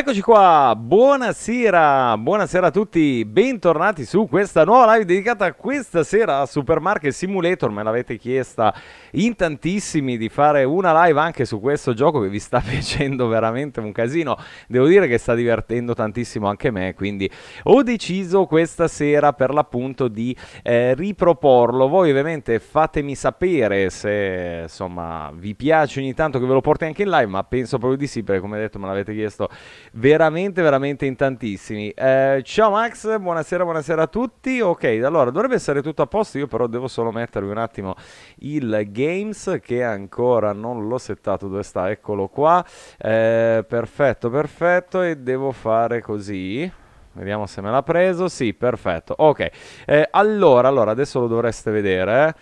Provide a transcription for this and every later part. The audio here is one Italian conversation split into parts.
Eccoci qua, buonasera, buonasera a tutti, bentornati su questa nuova live dedicata questa sera a Supermarket Simulator, me l'avete chiesta in tantissimi di fare una live anche su questo gioco che vi sta facendo veramente un casino, devo dire che sta divertendo tantissimo anche me, quindi ho deciso questa sera per l'appunto di eh, riproporlo, voi ovviamente fatemi sapere se insomma vi piace ogni tanto che ve lo porti anche in live, ma penso proprio di sì perché come detto me l'avete chiesto veramente, veramente in tantissimi. Eh, ciao Max, buonasera, buonasera a tutti. Ok, allora dovrebbe essere tutto a posto, io però devo solo mettervi un attimo il Games che ancora non l'ho settato, dove sta? Eccolo qua. Eh, perfetto, perfetto e devo fare così. Vediamo se me l'ha preso. Sì, perfetto. Ok. Eh, allora, allora, adesso lo dovreste vedere. Eh?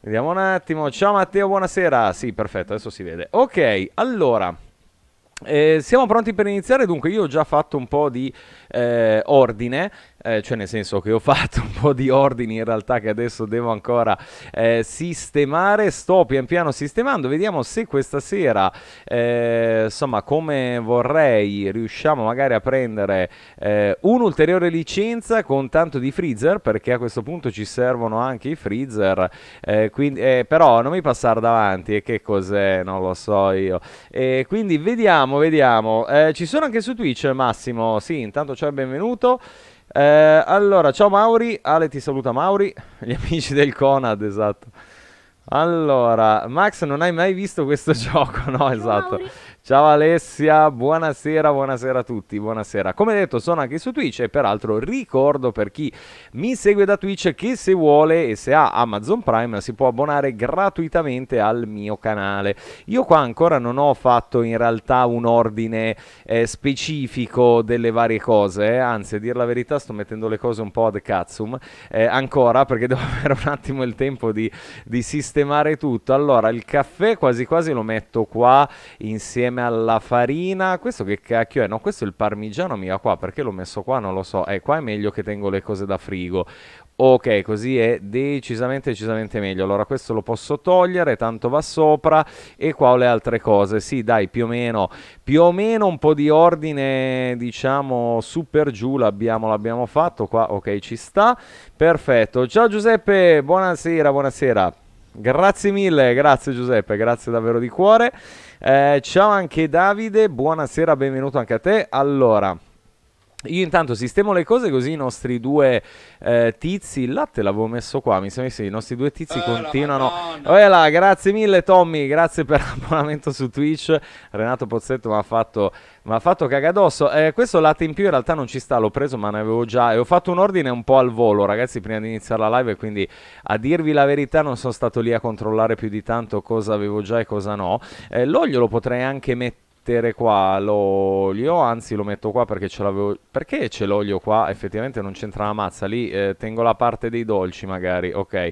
Vediamo un attimo. Ciao Matteo, buonasera. Sì, perfetto, adesso si vede. Ok, allora. Eh, siamo pronti per iniziare, dunque io ho già fatto un po' di eh, ordine eh, cioè nel senso che ho fatto un po' di ordini in realtà che adesso devo ancora eh, sistemare, sto pian piano sistemando, vediamo se questa sera, eh, insomma come vorrei, riusciamo magari a prendere eh, un'ulteriore licenza con tanto di freezer, perché a questo punto ci servono anche i freezer, eh, quindi, eh, però non mi passare davanti, e che cos'è, non lo so io. quindi vediamo, vediamo, ci sono anche su Twitch Massimo, sì, intanto ciao e benvenuto. Eh, allora, ciao Mauri. Ale ti saluta Mauri. Gli amici del Conad, esatto. Allora, Max, non hai mai visto questo gioco? No, esatto. Mauri. Ciao Alessia, buonasera, buonasera a tutti, buonasera. Come detto sono anche su Twitch e peraltro ricordo per chi mi segue da Twitch che se vuole e se ha Amazon Prime si può abbonare gratuitamente al mio canale. Io qua ancora non ho fatto in realtà un ordine eh, specifico delle varie cose, eh. anzi a dire la verità sto mettendo le cose un po' ad cazzum eh, ancora perché devo avere un attimo il tempo di, di sistemare tutto. Allora il caffè quasi quasi lo metto qua insieme insieme alla farina. Questo che cacchio è? No, questo è il parmigiano mica qua, perché l'ho messo qua? Non lo so. Eh, qua è meglio che tengo le cose da frigo. Ok, così è decisamente, decisamente meglio. Allora questo lo posso togliere, tanto va sopra. E qua ho le altre cose. Sì, dai, più o meno, più o meno un po' di ordine, diciamo, su per giù l'abbiamo, l'abbiamo fatto. Qua, ok, ci sta. Perfetto. Ciao Giuseppe, buonasera, buonasera. Grazie mille, grazie Giuseppe, grazie davvero di cuore. Eh, ciao anche Davide, buonasera, benvenuto anche a te. Allora, io intanto sistemo le cose così i nostri due eh, tizi, il latte l'avevo messo qua, mi sembra che sì, i nostri due tizi oh, continuano. Voilà, eh grazie mille Tommy, grazie per l'abbonamento su Twitch. Renato Pozzetto mi ha fatto, fatto cagadosso. Eh, questo latte in più in realtà non ci sta, l'ho preso ma ne avevo già e ho fatto un ordine un po' al volo ragazzi prima di iniziare la live quindi a dirvi la verità non sono stato lì a controllare più di tanto cosa avevo già e cosa no. Eh, l'olio lo potrei anche mettere mettere qua l'olio, anzi lo metto qua perché ce l'avevo... Perché c'è l'olio qua? Effettivamente non c'entra la mazza, lì eh, tengo la parte dei dolci magari, ok.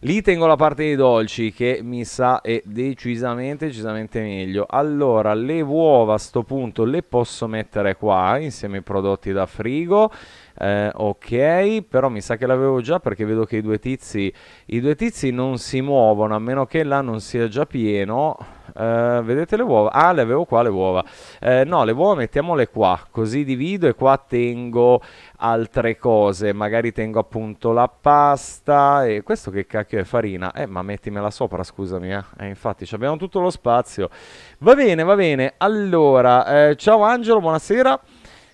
Lì tengo la parte dei dolci che mi sa è decisamente, decisamente meglio. Allora, le uova a sto punto le posso mettere qua insieme ai prodotti da frigo. Eh, ok, però mi sa che l'avevo già perché vedo che i due tizi, i due tizi non si muovono a meno che là non sia già pieno eh, vedete le uova? Ah, le avevo qua le uova. Uh, no, le uova mettiamole qua, così divido e qua tengo altre cose. Magari tengo appunto la pasta e questo che cacchio è farina? Eh, ma mettimela sopra, scusami. Eh, eh infatti, abbiamo tutto lo spazio. Va bene, va bene. Allora, eh, ciao Angelo, buonasera.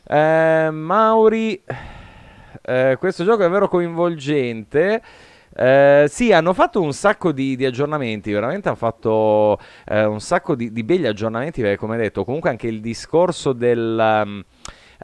Eh, Mauri, questo gioco è vero coinvolgente. Eh, sì, hanno fatto un sacco di, di aggiornamenti, veramente hanno fatto eh, un sacco di, di, begli aggiornamenti, perché come detto, comunque anche il discorso del... Um,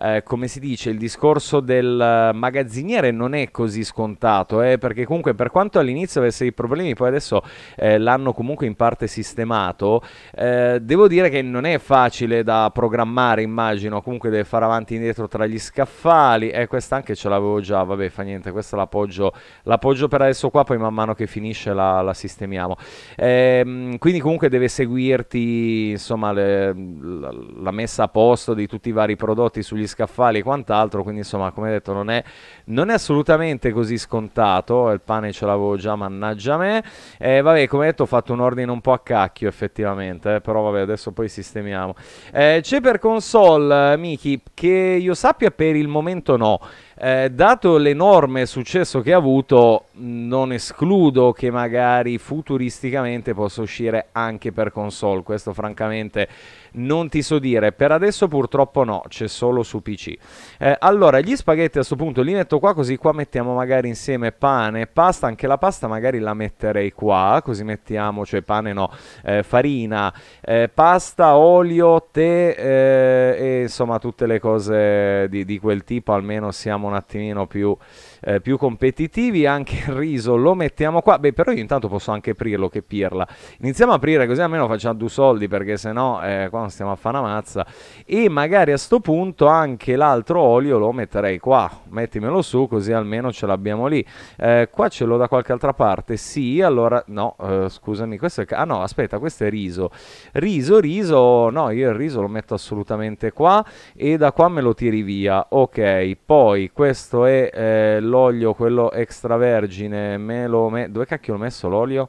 eh, come si dice, il discorso del magazziniere non è così scontato, eh, perché comunque per quanto all'inizio avesse dei problemi, poi adesso eh, l'hanno comunque in parte sistemato, eh, devo dire che non è facile da programmare, immagino, comunque deve fare avanti e indietro tra gli scaffali, e eh, questa anche ce l'avevo già, vabbè fa niente, questa l'appoggio, l'appoggio per adesso qua, poi man mano che finisce la, la sistemiamo. Ehm, quindi comunque deve seguirti insomma le, la, la messa a posto di tutti i vari prodotti sugli scaffali e quant'altro, quindi insomma come detto non è, non è assolutamente così scontato, il pane ce l'avevo già, mannaggia me. Eh, vabbè, come detto ho fatto un ordine un po' a cacchio effettivamente, eh, però vabbè adesso poi sistemiamo. Eh, c'è per console, Miki, che io sappia per il momento no. Eh, dato l'enorme successo che ha avuto, non escludo che magari futuristicamente possa uscire anche per console. Questo francamente non ti so dire, per adesso purtroppo no, c'è solo su PC. Eh, allora, gli spaghetti a questo punto li metto qua, così qua mettiamo magari insieme pane, e pasta, anche la pasta magari la metterei qua, così mettiamo, cioè pane no, eh, farina, eh, pasta, olio, tè eh, e insomma tutte le cose di, di quel tipo, almeno siamo un attimino più eh, più competitivi. Anche il riso lo mettiamo qua. Beh, però io intanto posso anche aprirlo che pirla. Iniziamo a aprire così almeno facciamo due soldi perché sennò eh, qua non stiamo a fare una mazza. E magari a sto punto anche l'altro olio lo metterei qua. Mettimelo su così almeno ce l'abbiamo lì. Eh, qua ce l'ho da qualche altra parte. Sì, allora no, eh, scusami, questo è... Ah no, aspetta, questo è riso. Riso, riso, no, io il riso lo metto assolutamente qua e da qua me lo tiri via. Ok, poi questo è eh, l'olio, quello extravergine, me lo me- dove cacchio l'ho messo l'olio?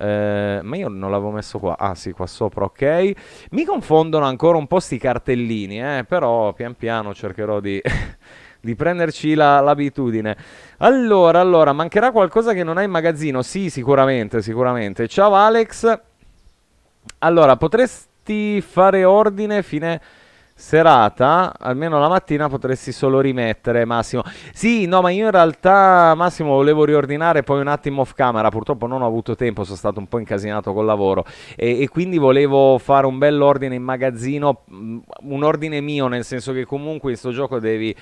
Eh, ma io non l'avevo messo qua. Ah, sì, qua sopra, ok. Mi confondono ancora un po' sti cartellini, eh, però pian piano cercherò di, di prenderci la, l'abitudine. Allora, allora, mancherà qualcosa che non hai in magazzino? Sì, sicuramente, sicuramente. Ciao Alex. Allora, potresti fare ordine fine serata, almeno la mattina potresti solo rimettere Massimo. Sì, no, ma io in realtà Massimo volevo riordinare poi un attimo off camera, purtroppo non ho avuto tempo, sono stato un po' incasinato col lavoro e, e quindi volevo fare un bell'ordine in magazzino, mm, un ordine mio, nel senso che comunque in questo gioco devi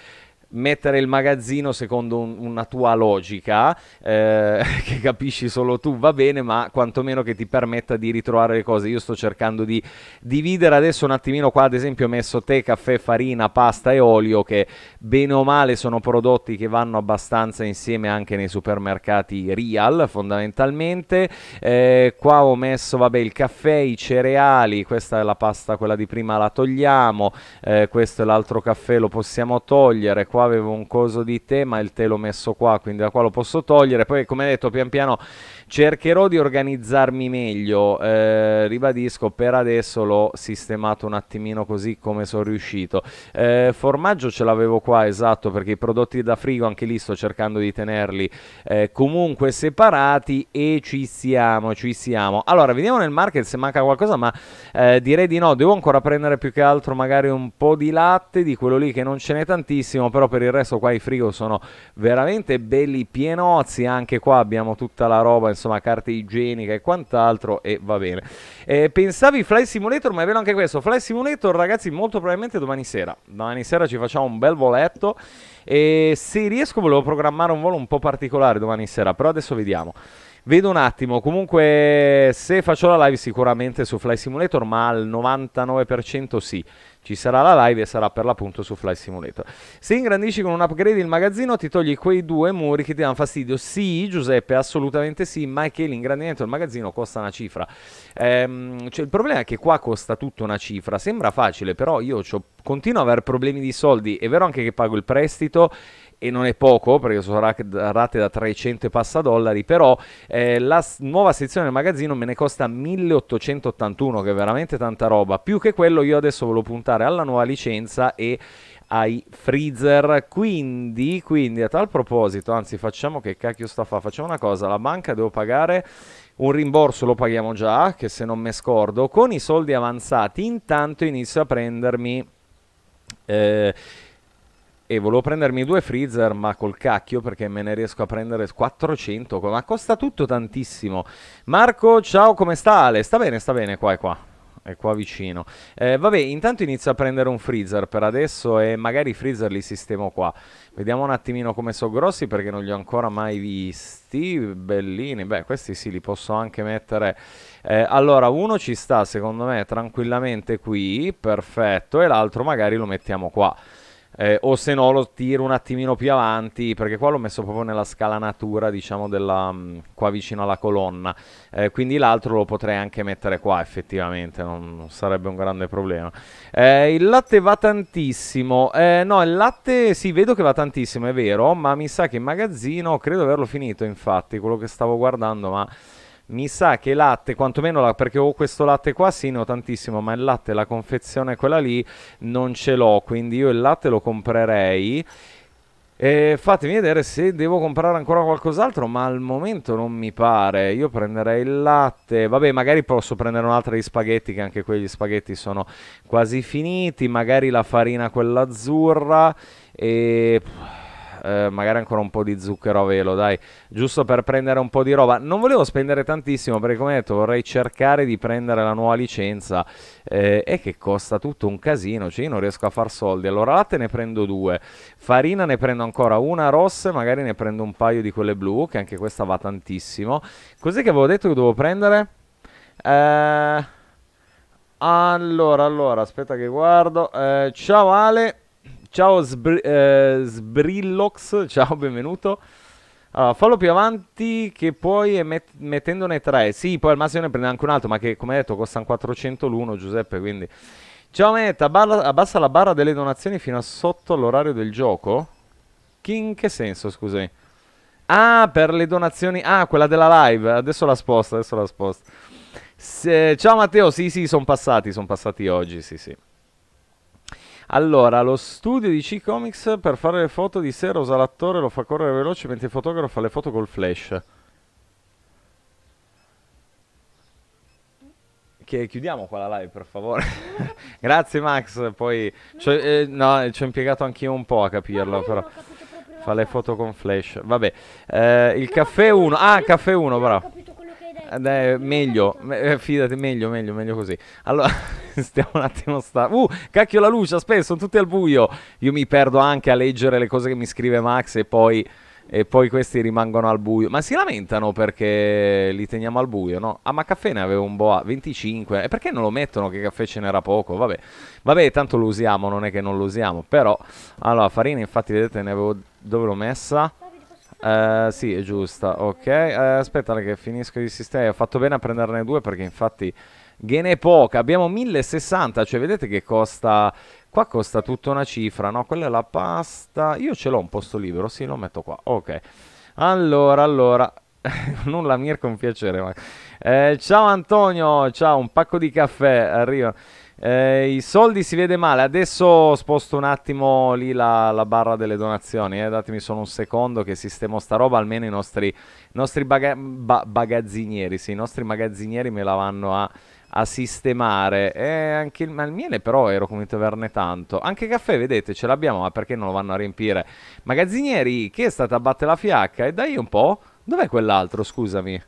mettere il magazzino secondo un, una tua logica eh, che capisci solo tu va bene ma quantomeno che ti permetta di ritrovare le cose io sto cercando di dividere adesso un attimino qua ad esempio ho messo tè, caffè, farina, pasta e olio che bene o male sono prodotti che vanno abbastanza insieme anche nei supermercati real fondamentalmente eh, qua ho messo vabbè il caffè, i cereali questa è la pasta quella di prima la togliamo eh, questo è l'altro caffè lo possiamo togliere qua avevo un coso di tè ma il tè l'ho messo qua quindi da qua lo posso togliere poi come detto pian piano Cercherò di organizzarmi meglio, eh, ribadisco, per adesso l'ho sistemato un attimino così come sono riuscito. Eh, formaggio ce l'avevo qua, esatto, perché i prodotti da frigo anche lì sto cercando di tenerli eh, comunque separati e ci siamo, ci siamo. Allora, vediamo nel market se manca qualcosa, ma eh, direi di no, devo ancora prendere più che altro magari un po' di latte, di quello lì che non ce n'è tantissimo, però per il resto qua i frigo sono veramente belli pienozzi, anche qua abbiamo tutta la roba, insomma carte igieniche e quant'altro e va bene. Eh, pensavi Fly Simulator, ma è vero anche questo, Fly Simulator ragazzi molto probabilmente domani sera, domani sera ci facciamo un bel voletto e se riesco volevo programmare un volo un po' particolare domani sera, però adesso vediamo. Vedo un attimo, comunque se faccio la live sicuramente su Fly Simulator, ma al 99% sì ci sarà la live e sarà per l'appunto su Fly Simulator. Se ingrandisci con un upgrade il magazzino, ti togli quei due muri che ti danno fastidio. Sì, Giuseppe, assolutamente sì, ma è che l'ingrandimento del magazzino costa una cifra. Ehm, cioè, il problema è che qua costa tutta una cifra. Sembra facile, però io continuo ad avere problemi di soldi. È vero anche che pago il prestito e non è poco perché sono rate da 300 e passa dollari, però eh, la nuova sezione del magazzino me ne costa 1881 che è veramente tanta roba, più che quello io adesso volevo puntare alla nuova licenza e ai freezer. Quindi, quindi, a tal proposito, anzi, facciamo che cacchio sta fa? Facciamo una cosa: la banca devo pagare un rimborso, lo paghiamo già, che se non me scordo, con i soldi avanzati. Intanto inizio a prendermi. Eh, e volevo prendermi due freezer ma col cacchio perché me ne riesco a prendere 400 ma costa tutto tantissimo Marco ciao come sta Ale? sta bene sta bene qua e qua è qua vicino eh, vabbè intanto inizio a prendere un freezer per adesso e eh, magari i freezer li sistemo qua vediamo un attimino come sono grossi perché non li ho ancora mai visti bellini beh questi sì li posso anche mettere eh, allora uno ci sta secondo me tranquillamente qui perfetto e l'altro magari lo mettiamo qua eh, o se no lo tiro un attimino più avanti perché qua l'ho messo proprio nella scalanatura diciamo della, mm, qua vicino alla colonna eh, quindi l'altro lo potrei anche mettere qua effettivamente non, non sarebbe un grande problema eh, il latte va tantissimo eh, no il latte sì vedo che va tantissimo è vero ma mi sa che in magazzino credo averlo finito infatti quello che stavo guardando ma mi sa che latte, quantomeno la, perché ho questo latte qua, sì, ne ho tantissimo, ma il latte, la confezione quella lì, non ce l'ho, quindi io il latte lo comprerei. E fatemi vedere se devo comprare ancora qualcos'altro, ma al momento non mi pare. Io prenderei il latte. Vabbè, magari posso prendere un'altra di spaghetti, che anche quegli spaghetti sono quasi finiti. Magari la farina, quella azzurra. E eh, magari ancora un po' di zucchero a velo, dai, giusto per prendere un po' di roba. Non volevo spendere tantissimo perché come detto vorrei cercare di prendere la nuova licenza eh, e che costa tutto un casino, cioè io non riesco a far soldi. Allora latte ne prendo due, farina ne prendo ancora una rossa magari ne prendo un paio di quelle blu, che anche questa va tantissimo. Cos'è che avevo detto che dovevo prendere? Eh... Allora, allora, aspetta che guardo. Eh, ciao Ale. Ciao Sbr- eh, Sbrillox, ciao, benvenuto. Allora, fallo più avanti che puoi met- mettendone tre. Sì, poi al massimo ne prende anche un altro, ma che come detto costano 400 l'uno, Giuseppe, quindi... Ciao Meta, barra- abbassa la barra delle donazioni fino a sotto l'orario del gioco? Che in che senso, scusami? Ah, per le donazioni... Ah, quella della live, adesso la sposta, adesso la sposta. Se... Ciao Matteo, sì sì, sono passati, sono passati oggi, sì sì. Allora, lo studio di C-Comics per fare le foto di sé usa l'attore, lo fa correre veloce mentre il fotografo fa le foto col flash. Che chiudiamo qua la live, per favore. Grazie Max, poi... Cioè, eh, no, ci ho impiegato anche io un po' a capirlo, ah, però... Fa le foto con flash. Vabbè, eh, il caffè 1. Ah, caffè 1, bravo. Eh, meglio, eh, fidati, meglio, meglio, meglio così. Allora... stiamo un attimo sta... Uh, cacchio la luce, aspetta, sono tutti al buio. Io mi perdo anche a leggere le cose che mi scrive Max e poi, e poi questi rimangono al buio. Ma si lamentano perché li teniamo al buio, no? Ah, ma caffè ne avevo un boa, 25. E perché non lo mettono che caffè ce n'era poco? Vabbè, vabbè, tanto lo usiamo, non è che non lo usiamo. Però, allora, farina infatti vedete ne avevo... dove l'ho messa? Uh, sì, è giusta, ok. Uh, aspetta che finisco di sistemare. Ho fatto bene a prenderne due perché infatti Ghene poca, abbiamo 1060, cioè vedete che costa, qua costa tutta una cifra, no? Quella è la pasta, io ce l'ho un posto libero, sì, lo metto qua, ok. Allora, allora, nulla Mirko, un piacere. Ma... Eh, ciao Antonio, ciao, un pacco di caffè, arriva. Eh, I soldi si vede male, adesso sposto un attimo lì la, la barra delle donazioni, eh. datemi solo un secondo che sistemo sta roba, almeno i nostri, nostri baga- ba- bagazzinieri, sì, i nostri magazzinieri me la vanno a a sistemare. Eh, anche il, il, miele però ero convinto di averne tanto. Anche il caffè, vedete, ce l'abbiamo, ma perché non lo vanno a riempire? Magazzinieri, che è stata a batte la fiacca? E dai un po'. Dov'è quell'altro, scusami?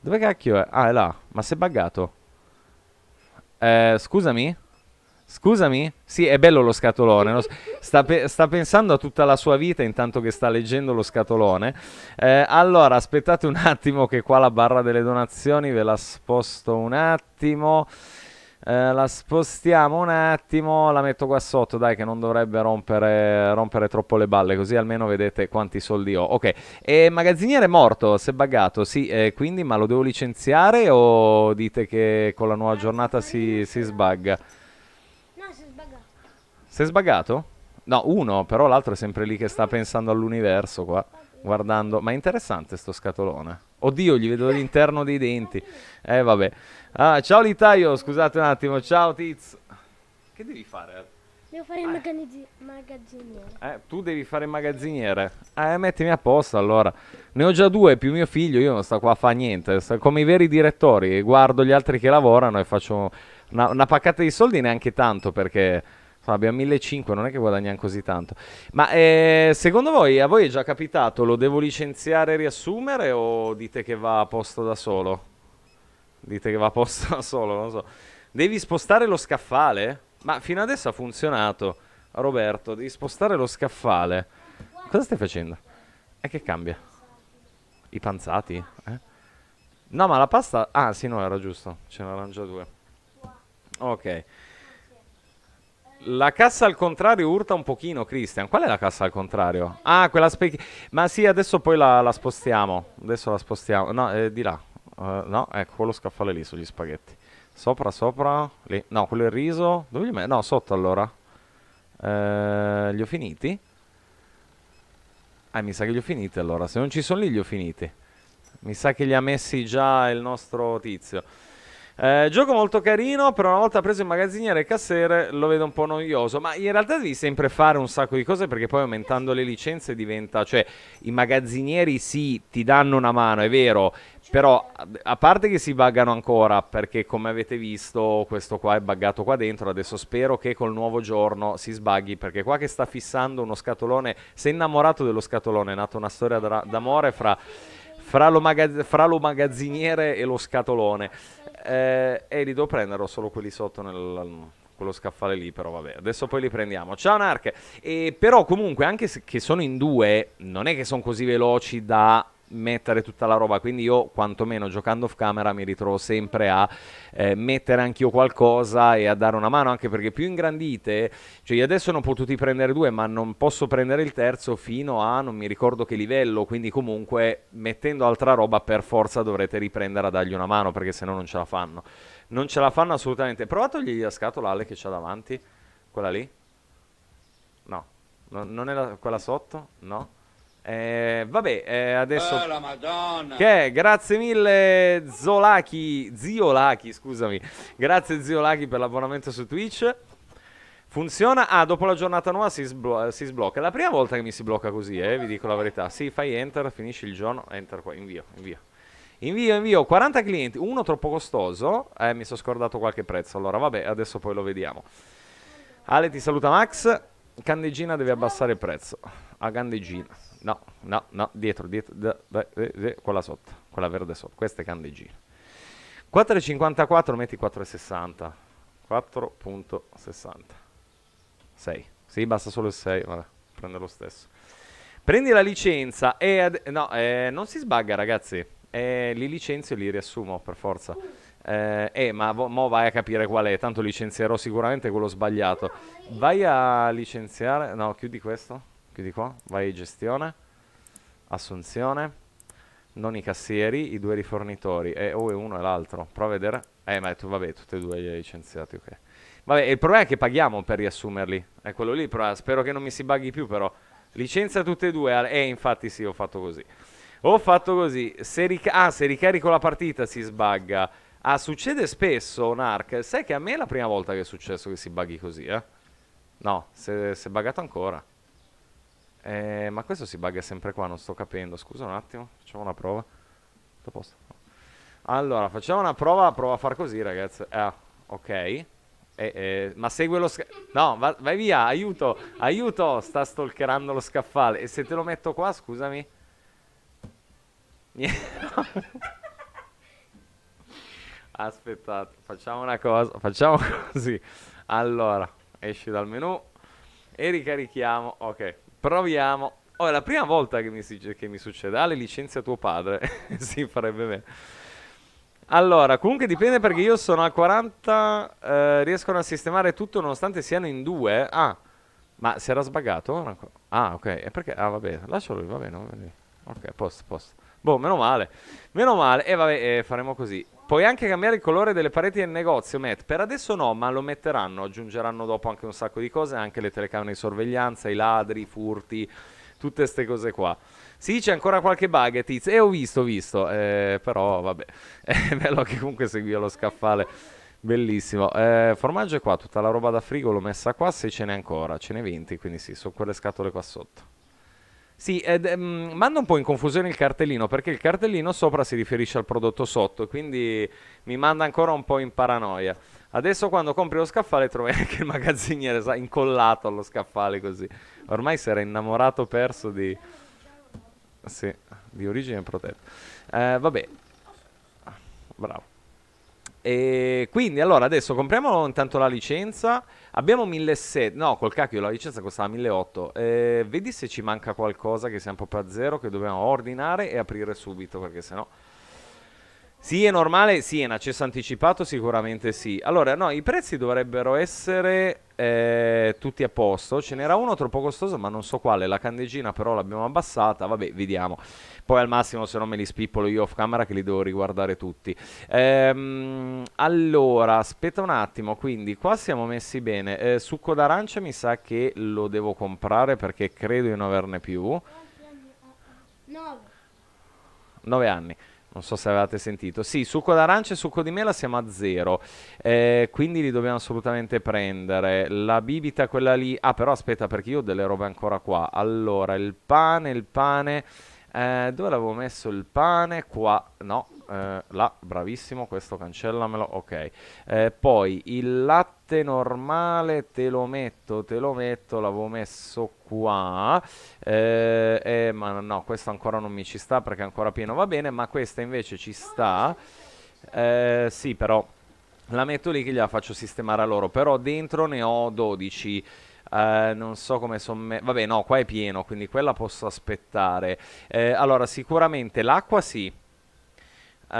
Dove cacchio è? Ah, è là. Ma si è buggato. Eh, scusami? Scusami? Sì, è bello lo scatolone. Sta, pe- sta, pensando a tutta la sua vita intanto che sta leggendo lo scatolone. Eh, allora, aspettate un attimo che qua la barra delle donazioni ve la sposto un attimo. Eh, la spostiamo un attimo, la metto qua sotto, dai che non dovrebbe rompere, rompere, troppo le balle, così almeno vedete quanti soldi ho. Ok, e magazziniere morto, si è buggato, sì, eh, quindi ma lo devo licenziare o dite che con la nuova giornata si, si sbagga? Sei sbagato? No, uno, però l'altro è sempre lì che sta pensando all'universo qua, guardando. Ma è interessante sto scatolone. Oddio, gli vedo l'interno dei denti. Eh, vabbè. Ah, ciao Litaio, scusate un attimo. Ciao Tiz. Che devi fare? Devo fare il magazziniere. Eh, tu devi fare il magazziniere. Eh, mettimi a posto allora. Ne ho già due più mio figlio, io non sto qua a fare niente. Sto come i veri direttori, guardo gli altri che lavorano e faccio una, una paccata di soldi neanche tanto perché Fabio, a 1500 non è che guadagnano così tanto. Ma eh, secondo voi, a voi è già capitato, lo devo licenziare e riassumere o dite che va a posto da solo? Dite che va a posto da solo, non so. Devi spostare lo scaffale? Ma fino adesso ha funzionato. Roberto, devi spostare lo scaffale. Cosa stai facendo? E eh, che cambia? I panzati? Eh? No, ma la pasta... Ah, sì, no, era giusto. Ce n'erano già due. Ok. La cassa al contrario urta un pochino, Christian. Qual è la cassa al contrario? Ah, quella specchi... Ma sì, adesso poi la, la, spostiamo. Adesso la spostiamo. No, eh, di là. Uh, no, ecco, quello scaffale lì sugli spaghetti. Sopra, sopra. Lì. No, quello è il riso. Dove li metto? No, sotto allora. Eh, li ho finiti? Ah, mi sa che li ho finiti allora. Se non ci sono lì, li ho finiti. Mi sa che li ha messi già il nostro tizio. Eh, gioco molto carino, però una volta preso il magazziniere e il cassiere lo vedo un po' noioso, ma in realtà devi sempre fare un sacco di cose perché poi aumentando le licenze diventa, cioè i magazzinieri sì, ti danno una mano, è vero, però a parte che si buggano ancora perché come avete visto questo qua è buggato qua dentro, adesso spero che col nuovo giorno si sbaghi perché qua che sta fissando uno scatolone, si è innamorato dello scatolone, è nata una storia d'amore fra fra lo, magazziniere, fra lo magazziniere e lo scatolone. Eh, e li devo prendere solo quelli sotto nel, quello scaffale lì, però vabbè, adesso poi li prendiamo. Ciao Narc! E però comunque, anche se sono in due, non è che sono così veloci da mettere tutta la roba, quindi io quantomeno giocando off camera mi ritrovo sempre a eh, mettere anch'io qualcosa e a dare una mano, anche perché più ingrandite, cioè io adesso ne ho potuti prendere due, ma non posso prendere il terzo fino a non mi ricordo che livello, quindi comunque mettendo altra roba per forza dovrete riprendere a dargli una mano, perché se no non ce la fanno. Non ce la fanno assolutamente. Provatogli la scatola Ale che c'ha davanti, quella lì? No. no non è la, quella sotto? No. Eh, vabbè, eh, adesso... Oh, la Madonna! Che è? Grazie mille Zolaki. Zio Laki, scusami. Grazie Zio Laki, per l'abbonamento su Twitch. Funziona? Ah, dopo la giornata nuova si, sblo- si sblocca. È la prima volta che mi si blocca così, eh, vi dico la verità. Sì, fai enter, finisci il giorno, enter qua, invio, invio. Invio, invio, 40 clienti, uno troppo costoso. Eh, mi sono scordato qualche prezzo. Allora, vabbè, adesso poi lo vediamo. Ale ti saluta Max. Candegina deve abbassare il prezzo. A Candegina. No, no, no, dietro, dietro, da, da, da, quella sotto, quella verde sotto, questa è candeggina. 4,54 metti 4,60, 4,60, 6, sì, basta solo il 6, vabbè, prende lo stesso. Prendi la licenza e... Ad, no, eh, non si sbagga ragazzi, eh, li licenzio e li riassumo per forza. Eh, eh, ma vo- mo vai a capire qual è, tanto licenzierò sicuramente quello sbagliato. Vai a licenziare... No, chiudi questo chiudi qua, vai gestione, assunzione, non i cassieri, i due rifornitori, eh, oh, e o è uno e l'altro, prova a vedere, eh ma tu, vabbè tutti e due li hai licenziati, ok. Vabbè, il problema è che paghiamo per riassumerli, è quello lì, però spero che non mi si baghi più però, licenza tutte e due, eh infatti sì ho fatto così. Ho fatto così, se ah se ricarico la partita si sbagga, ah succede spesso Narc, sai che a me è la prima volta che è successo che si baghi così, eh? No, si è buggato ancora. Eh, ma questo si bugga sempre qua, non sto capendo. Scusa un attimo, facciamo una prova. Tutto a posto. Allora, facciamo una prova, prova a far così, ragazzi. Ah, ok. Eh, eh, ma segue lo scaffale. No, va vai via, aiuto, aiuto. Sta stalkerando lo scaffale. E se te lo metto qua, scusami. Aspettate, facciamo una cosa. Facciamo così. Allora, esci dal menu e ricarichiamo. Ok. Proviamo. Oh, è la prima volta che mi, che mi succede. licenze a tuo padre. si farebbe bene. Allora, comunque dipende perché io sono a 40, eh, riescono a sistemare tutto nonostante siano in due. Ah, ma si era sbagato? Ah, ok, e perché? Ah, vabbè, lascialo lui, va bene. Ok, posto, posto. Boh, meno male. Meno male, e eh, vabbè, eh, faremo così. Puoi anche cambiare il colore delle pareti del negozio, Matt. Per adesso no, ma lo metteranno. Aggiungeranno dopo anche un sacco di cose, anche le telecamere di sorveglianza, i ladri, i furti, tutte queste cose qua. Sì, c'è ancora qualche bug, Tiz. E eh, ho visto, ho visto. Eh, però, vabbè. È bello che comunque seguiva lo scaffale. Bellissimo. Eh, formaggio è qua, tutta la roba da frigo l'ho messa qua, se ce n'è ancora. Ce n'è 20, quindi sì, sono quelle scatole qua sotto. Sì, ed, um, manda un po' in confusione il cartellino perché il cartellino sopra si riferisce al prodotto sotto, quindi mi manda ancora un po' in paranoia. Adesso quando compri lo scaffale trovi anche il magazziniere sa, incollato allo scaffale così. Ormai si era innamorato perso di... Sì, di origine protetta. Eh, vabbè. Bravo. E quindi allora adesso compriamo intanto la licenza. Abbiamo 1700, no, col cacchio la licenza costava 1800. Eh, vedi se ci manca qualcosa che siamo proprio a zero, che dobbiamo ordinare e aprire subito, perché sennò... Sì, è normale, sì, è in accesso anticipato sicuramente sì. Allora, no, i prezzi dovrebbero essere eh, tutti a posto. Ce n'era uno troppo costoso, ma non so quale. La candegina però l'abbiamo abbassata, vabbè, vediamo poi al massimo se no me li spippolo io off camera che li devo riguardare tutti. Ehm, allora, aspetta un attimo, quindi qua siamo messi bene. Eh, succo d'arancia mi sa che lo devo comprare perché credo di non averne più. 9 anni. Non so se avevate sentito. Sì, succo d'arancia e succo di mela siamo a zero. Eh, quindi li dobbiamo assolutamente prendere. La bibita, quella lì. Ah, però aspetta, perché io ho delle robe ancora qua. Allora, il pane, il pane. Eh, dove l'avevo messo il pane? Qua, no, eh, là, bravissimo, questo cancellamelo, ok. Eh, poi il latte normale te lo metto, te lo metto, l'avevo messo qua. Eh, eh, ma no, questo ancora non mi ci sta perché è ancora pieno, va bene, ma questa invece ci sta. Eh, sì, però... La metto lì che gliela faccio sistemare a loro, però dentro ne ho 12. Uh, non so come somme... Vabbè, no, qua è pieno, quindi quella posso aspettare. Eh, allora, sicuramente l'acqua sì. Uh,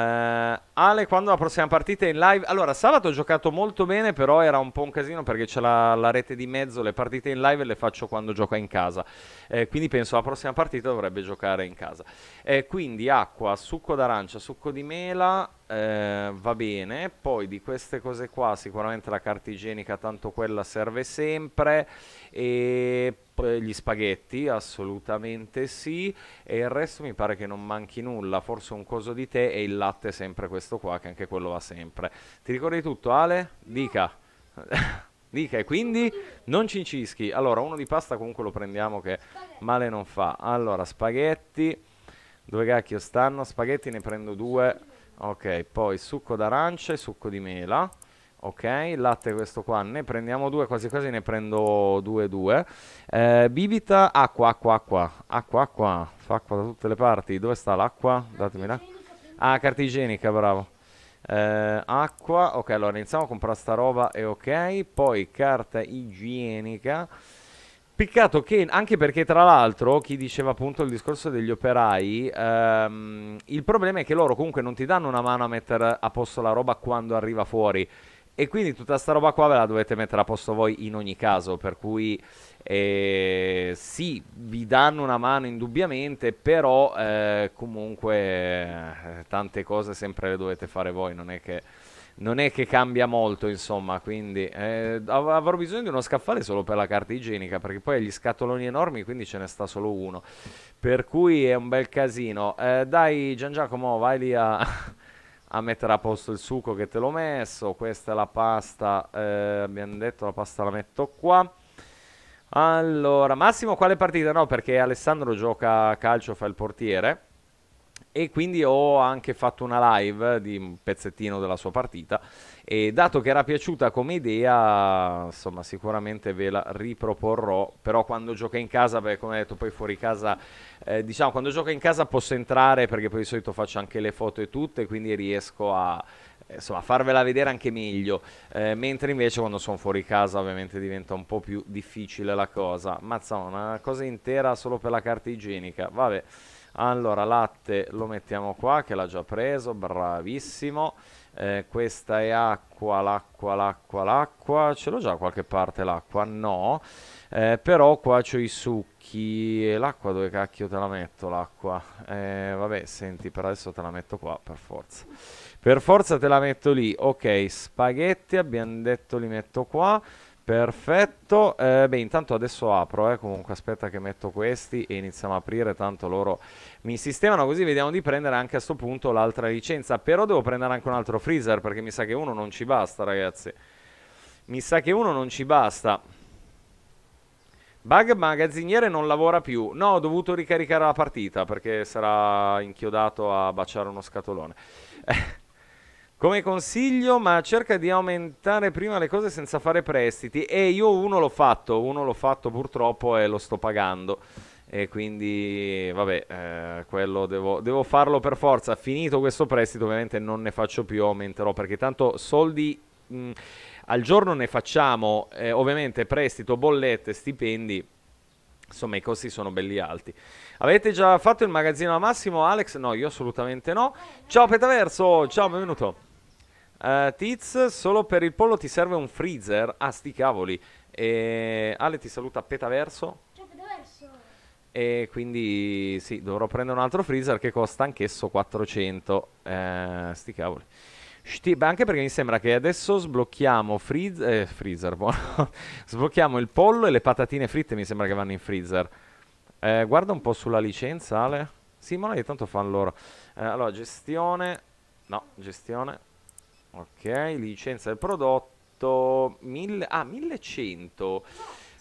Ale, quando la prossima partita è in live? Allora, sabato ho giocato molto bene, però era un po' un casino perché c'è la, la rete di mezzo. Le partite in live le faccio quando gioca in casa. Eh, quindi penso la prossima partita dovrebbe giocare in casa. Eh, quindi acqua, succo d'arancia, succo di mela eh, va bene, poi di queste cose qua sicuramente la carta igienica, tanto quella serve sempre, e gli spaghetti assolutamente sì, e il resto mi pare che non manchi nulla, forse un coso di tè e il latte sempre questo qua, che anche quello va sempre. Ti ricordi tutto Ale? Dica. Dica, e quindi non cincischi. Allora, uno di pasta comunque lo prendiamo che male non fa. Allora, spaghetti. Dove cacchio stanno? Spaghetti ne prendo due Ok, poi succo d'arancia e succo di mela. Ok, latte questo qua, ne prendiamo due, quasi quasi ne prendo due due. Eh, bibita, acqua, acqua, acqua, acqua, acqua, fa acqua da tutte le parti. Dove sta l'acqua? Datemi l'acqua. Ah, carta igienica, bravo. Eh, acqua, ok, allora iniziamo a comprare sta roba e ok. Poi carta igienica. Peccato che, anche perché tra l'altro, chi diceva appunto il discorso degli operai, ehm, il problema è che loro comunque non ti danno una mano a mettere a posto la roba quando arriva fuori. E quindi tutta sta roba qua ve la dovete mettere a posto voi in ogni caso, per cui eh, sì, vi danno una mano indubbiamente, però eh, comunque eh, tante cose sempre le dovete fare voi, non è che non è che cambia molto, insomma, quindi eh, avrò bisogno di uno scaffale solo per la carta igienica, perché poi gli scatoloni enormi, quindi ce ne sta solo uno. Per cui è un bel casino. Eh, dai Gian Giacomo, vai lì a, a, mettere a posto il succo che te l'ho messo. Questa è la pasta, eh, abbiamo detto la pasta la metto qua. Allora, Massimo, quale partita? No, perché Alessandro gioca a calcio, fa il portiere e quindi ho anche fatto una live di un pezzettino della sua partita e dato che era piaciuta come idea insomma sicuramente ve la riproporrò però quando gioca in casa beh, come ho detto poi fuori casa eh, diciamo quando gioca in casa posso entrare perché poi di solito faccio anche le foto e tutte quindi riesco a insomma, farvela vedere anche meglio, eh, mentre invece quando sono fuori casa ovviamente diventa un po' più difficile la cosa. Mazza, una cosa intera solo per la carta igienica, vabbè. Allora, latte lo mettiamo qua, che l'ha già preso, bravissimo. Eh, questa è acqua, l'acqua, l'acqua, l'acqua. Ce l'ho già da qualche parte l'acqua? No. Eh, però qua c'ho i succhi. E l'acqua dove cacchio te la metto l'acqua? Eh, vabbè, senti, per adesso te la metto qua, per forza. Per forza te la metto lì. Ok, spaghetti abbiamo detto li metto qua. Perfetto, eh, beh intanto adesso apro, eh, comunque aspetta che metto questi e iniziamo a aprire, tanto loro mi sistemano così vediamo di prendere anche a questo punto l'altra licenza, però devo prendere anche un altro freezer perché mi sa che uno non ci basta ragazzi, mi sa che uno non ci basta. Bug magazziniere non lavora più, no ho dovuto ricaricare la partita perché sarà inchiodato a baciare uno scatolone. Come consiglio, ma cerca di aumentare prima le cose senza fare prestiti. E io uno l'ho fatto, uno l'ho fatto purtroppo e lo sto pagando. E quindi, vabbè, eh, quello devo, devo farlo per forza. Finito questo prestito, ovviamente non ne faccio più, aumenterò perché tanto soldi mh, al giorno ne facciamo, eh, ovviamente prestito, bollette, stipendi. Insomma, i costi sono belli alti. Avete già fatto il magazzino a Massimo, Alex? No, io assolutamente no. Ciao Petaverso, ciao, benvenuto. Uh, tiz, solo per il pollo ti serve un freezer. Ah, sti cavoli. E Ale ti saluta petaverso. Ciao petaverso. E quindi sì, dovrò prendere un altro freezer che costa anch'esso 400. Eh, sti cavoli. Sti, beh, anche perché mi sembra che adesso sblocchiamo freez, eh, freezer. Buono. sblocchiamo il pollo e le patatine fritte mi sembra che vanno in freezer. Eh, guarda un po' sulla licenza, Ale. Sì, ma ogni tanto fanno loro. Eh, allora, gestione. No, gestione. Ok, licenza del prodotto. Mille, ah, 1100.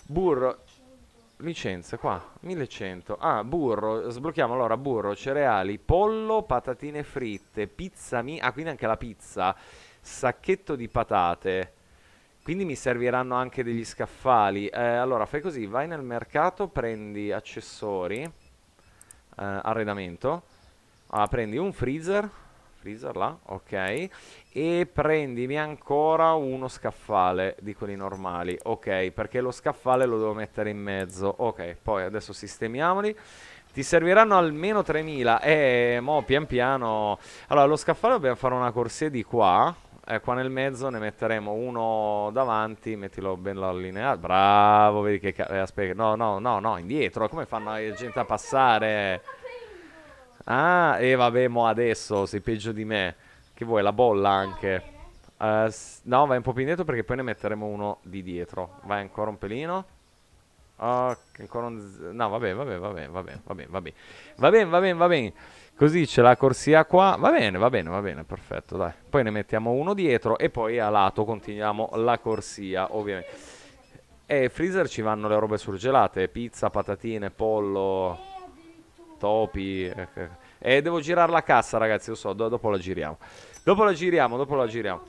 Burro. Licenza qua, 1100. Ah, burro, sblocchiamo allora burro, cereali, pollo, patatine fritte, pizza mi... Ah, quindi anche la pizza. Sacchetto di patate. Quindi mi serviranno anche degli scaffali. Eh, allora, fai così, vai nel mercato, prendi accessori, eh, arredamento. Ah, prendi un freezer, freezer là, ok. E prendimi ancora uno scaffale di quelli normali, ok, perché lo scaffale lo devo mettere in mezzo. Ok, poi adesso sistemiamoli. Ti serviranno almeno 3000 e mo pian piano... Allora, lo scaffale dobbiamo fare una corsia di qua, eh, qua nel mezzo ne metteremo uno davanti, mettilo ben allineato. Bravo, vedi che... Eh, aspetta, no, no, no, no, indietro, come fanno la gente a passare? Ah, e eh, vabbè, mo adesso sei peggio di me. Che vuoi, la bolla anche? Uh, no, vai un po' più indietro perché poi ne metteremo uno di dietro. Vai ancora un pelino. Uh, ancora un... No, vabbè, vabbè, vabbè, vabbè, vabbè, vabbè. Va bene, va bene, va bene. Così c'è la corsia qua. Va bene, va bene, va bene, perfetto, dai. Poi ne mettiamo uno dietro e poi a lato continuiamo la corsia, ovviamente. E eh, freezer ci vanno le robe surgelate, pizza, patatine, pollo topi. E eh, eh, devo girare la cassa, ragazzi, lo so, dopo la giriamo. Dopo la giriamo, dopo la giriamo.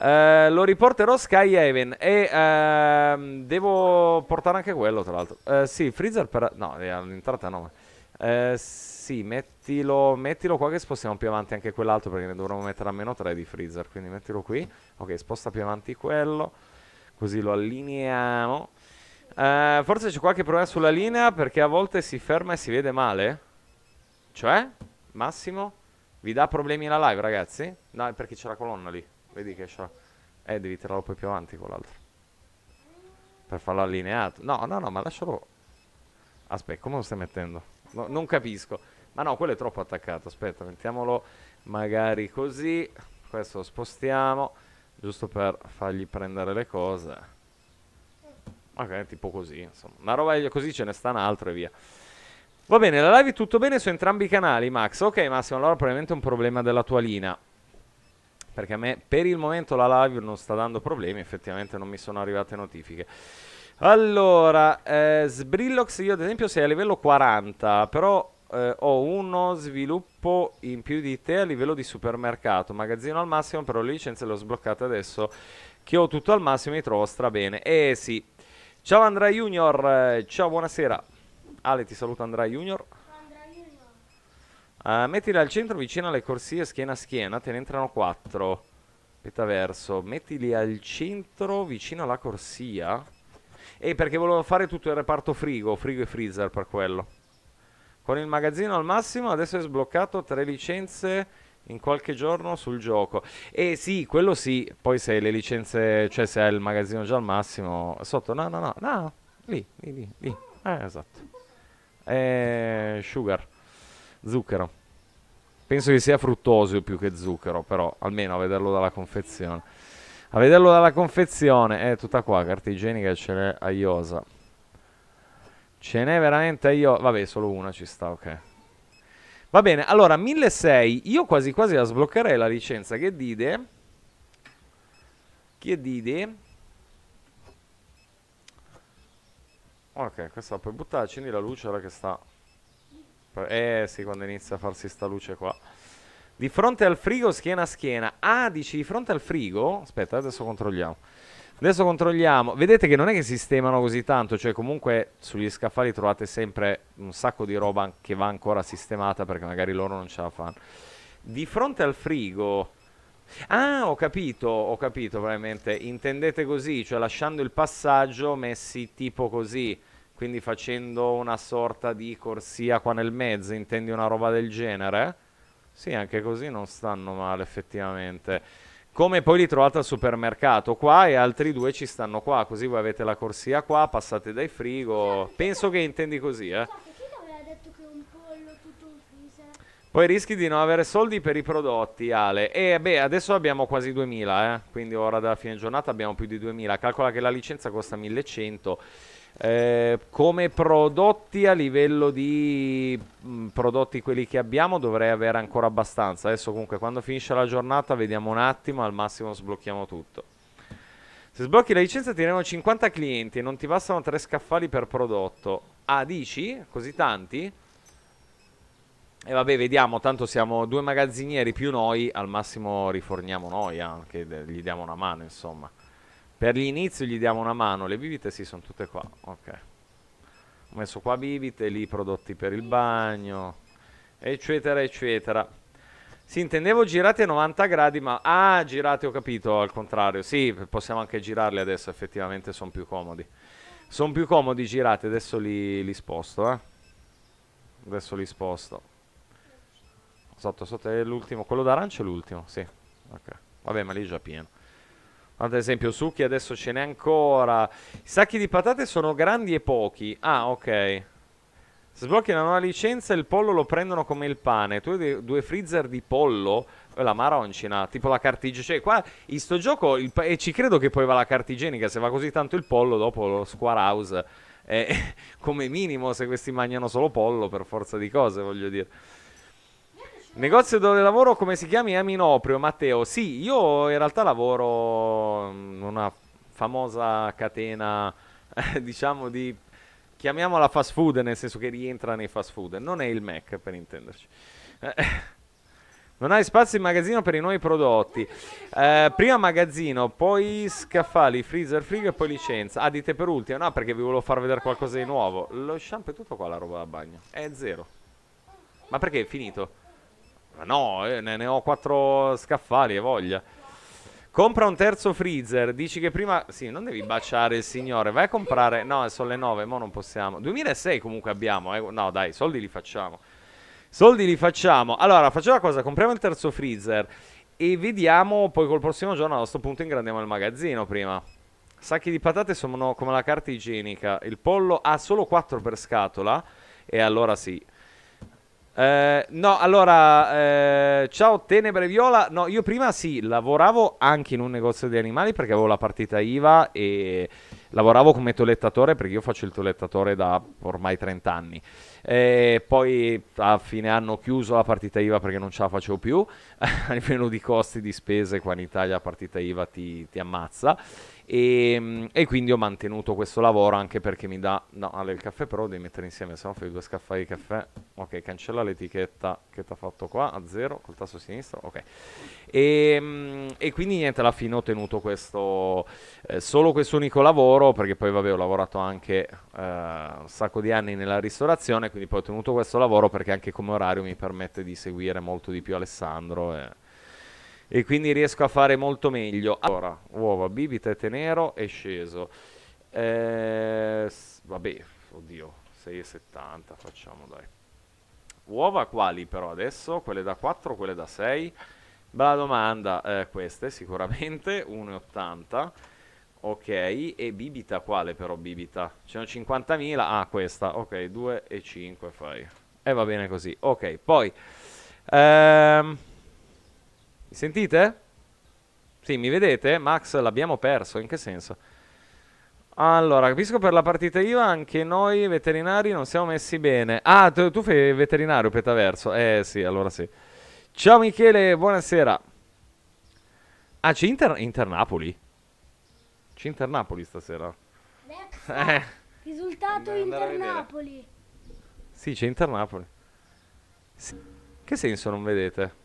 Eh, lo riporterò Sky Haven e ehm, devo portare anche quello tra l'altro. Eh, sì, freezer per... no, è eh, all'entrata no. Eh, sì, mettilo, mettilo qua che spostiamo più avanti anche quell'altro perché ne dovremmo mettere a meno 3 di freezer, quindi mettilo qui. Ok, sposta più avanti quello, così lo allineiamo. Eh, forse c'è qualche problema sulla linea perché a volte si ferma e si vede male. Cioè, Massimo, vi dà problemi la live, ragazzi? No, è perché c'è la colonna lì. Vedi che c'è... Eh, devi tirarlo poi più avanti quell'altro. Per farlo allineato. No, no, no, ma lascialo... Aspetta, come lo stai mettendo? No, non capisco. Ma no, quello è troppo attaccato. Aspetta, mettiamolo magari così. Questo lo spostiamo. Giusto per fargli prendere le cose. Ok, tipo così, insomma. Una roba così ce ne sta un'altra e via. Va bene, la live è tutto bene su entrambi i canali, Max. Ok, Massimo, allora probabilmente è un problema della tua linea. Perché a me per il momento la live non sta dando problemi, effettivamente non mi sono arrivate notifiche. Allora, eh, Sbrillox io ad esempio sei a livello 40, però eh, ho uno sviluppo in più di te a livello di supermercato, magazzino al massimo, però le licenze le ho sbloccate adesso che ho tutto al massimo e mi trovo stra bene. Eh sì, Ciao Andrea Junior, eh, ciao, buonasera. Ale ti saluta Andrea Junior. Uh, eh, mettili al centro vicino alle corsie schiena a schiena, te ne entrano 4. Petaverso, mettili al centro vicino alla corsia. E eh, perché volevo fare tutto il reparto frigo, frigo e freezer per quello. Con il magazzino al massimo, adesso è sbloccato tre licenze in qualche giorno sul gioco. E sì, quello sì, poi se hai le licenze, cioè se hai il magazzino già al massimo, sotto, no, no, no, no, lì, lì, lì, lì. Eh, esatto. Eh, sugar, zucchero. Penso che sia fruttosio più che zucchero, però almeno a vederlo dalla confezione. A vederlo dalla confezione, è eh, tutta qua, carta igienica ce n'è a Iosa. Ce n'è veramente a Iosa. Vabbè, solo una ci sta, ok. Va bene, allora 1600, io quasi quasi la sbloccherei la licenza, che dite? Che dite? Ok, questa la puoi buttare, accendi la luce ora che sta... Eh sì, quando inizia a farsi sta luce qua. Di fronte al frigo, schiena a schiena. Ah, dici di fronte al frigo? Aspetta, adesso controlliamo. Adesso controlliamo. Vedete che non è che sistemano così tanto, cioè comunque sugli scaffali trovate sempre un sacco di roba che va ancora sistemata perché magari loro non ce la fanno. Di fronte al frigo... Ah, ho capito, ho capito probabilmente. Intendete così, cioè lasciando il passaggio messi tipo così, quindi facendo una sorta di corsia qua nel mezzo, intendi una roba del genere? Sì, anche così non stanno male effettivamente come poi li trovate al supermercato qua e altri due ci stanno qua, così voi avete la corsia qua, passate dai frigo, penso che intendi così, eh. Poi rischi di non avere soldi per i prodotti, Ale. E beh, adesso abbiamo quasi 2000, eh? quindi ora da fine giornata abbiamo più di 2000. Calcola che la licenza costa 1100 eh, come prodotti a livello di mh, mm, prodotti quelli che abbiamo dovrei avere ancora abbastanza. Adesso comunque quando finisce la giornata vediamo un attimo, al massimo sblocchiamo tutto. Se sblocchi la licenza ti arrivano 50 clienti e non ti bastano 3 scaffali per prodotto. Ah, dici? Così tanti? E vabbè, vediamo, tanto siamo due magazzinieri più noi, al massimo riforniamo noi anche, gli diamo una mano, insomma. Per l'inizio gli diamo una mano, le bibite sì, sono tutte qua, ok. Ho messo qua bibite, lì prodotti per il bagno, eccetera, eccetera. Sì, intendevo girate a 90 gradi, ma... Ah, girate, ho capito, al contrario. Sì, possiamo anche girarle adesso, effettivamente sono più comodi. Sono più comodi girate, adesso li, li sposto, eh. Adesso li sposto. Sotto, sotto è l'ultimo. Quello d'arancio è l'ultimo, sì. Ok. Vabbè, ma lì è già pieno ad esempio succhi adesso ce n'è ancora i sacchi di patate sono grandi e pochi ah ok sblocchi la nuova licenza e il pollo lo prendono come il pane tu hai due freezer di pollo eh, la maroncina tipo la carta cioè qua in sto gioco il, e ci credo che poi va la cartigenica. se va così tanto il pollo dopo lo square house eh, come minimo se questi mangiano solo pollo per forza di cose voglio dire Negozio dove lavoro, come si chiami? A Minoprio, Matteo. Sì, io in realtà lavoro in mm, una famosa catena, eh, diciamo di... Chiamiamola fast food, nel senso che rientra nei fast food. Non è il Mac, per intenderci. Eh, non hai spazio in magazzino per i nuovi prodotti. Eh, prima magazzino, poi scaffali, freezer, frigo e poi licenza. Ah, dite per ultimo, no, perché vi volevo far vedere qualcosa di nuovo. Lo shampoo è tutto qua, la roba da bagno. È zero. Ma perché è finito? Ma no, eh, ne, ne, ho quattro scaffali e voglia. Compra un terzo freezer. Dici che prima... Sì, non devi baciare il signore. Vai a comprare... No, sono le 9, mo non possiamo. 2006 comunque abbiamo. Eh. No, dai, soldi li facciamo. Soldi li facciamo. Allora, facciamo una cosa. Compriamo il terzo freezer. E vediamo poi col prossimo giorno. A questo punto ingrandiamo il magazzino prima. Sacchi di patate sono come la carta igienica. Il pollo ha solo 4 per scatola. E allora sì, eh, no, allora, eh, ciao Tenebre Viola. No, io prima sì, lavoravo anche in un negozio di animali perché avevo la partita IVA e lavoravo come tolettatore perché io faccio il tolettatore da ormai 30 anni. E poi a fine anno ho chiuso la partita IVA perché non ce la facevo più, a livello di costi, di spese, qua in Italia la partita IVA ti, ti ammazza. E, ehm, e, quindi ho mantenuto questo lavoro anche perché mi dà no allora il caffè però lo devi mettere insieme se no fai due scaffali di caffè ok cancella l'etichetta che ti ha fatto qua a zero col tasto sinistro ok e, ehm, e, quindi niente alla fine ho tenuto questo eh, solo questo unico lavoro perché poi vabbè ho lavorato anche eh, un sacco di anni nella ristorazione quindi poi ho tenuto questo lavoro perché anche come orario mi permette di seguire molto di più Alessandro e e quindi riesco a fare molto meglio. Allora, uova, bibi, tete nero è sceso. Eh, vabbè, oddio, 6,70 facciamo dai. Uova quali però adesso? Quelle da 4, quelle da 6? Bella domanda, eh, queste sicuramente, 1,80. Ok, e bibita quale però bibita? Ce n'ho 50.000, ah questa, ok, 2,5 fai. E va bene così, ok, poi... Ehm... Mi sentite? Sì, mi vedete? Max, l'abbiamo perso. In che senso? Allora, capisco per la partita IVA anche noi veterinari non siamo messi bene. Ah, tu, tu fai veterinario, petaverso. Eh sì, allora sì. Ciao Michele, buonasera. Ah, c'è Inter, Inter Napoli. C'è Inter Napoli stasera. Next, eh. Risultato Inter Napoli. Sì, c'è Inter Napoli. Sì. Che senso non vedete?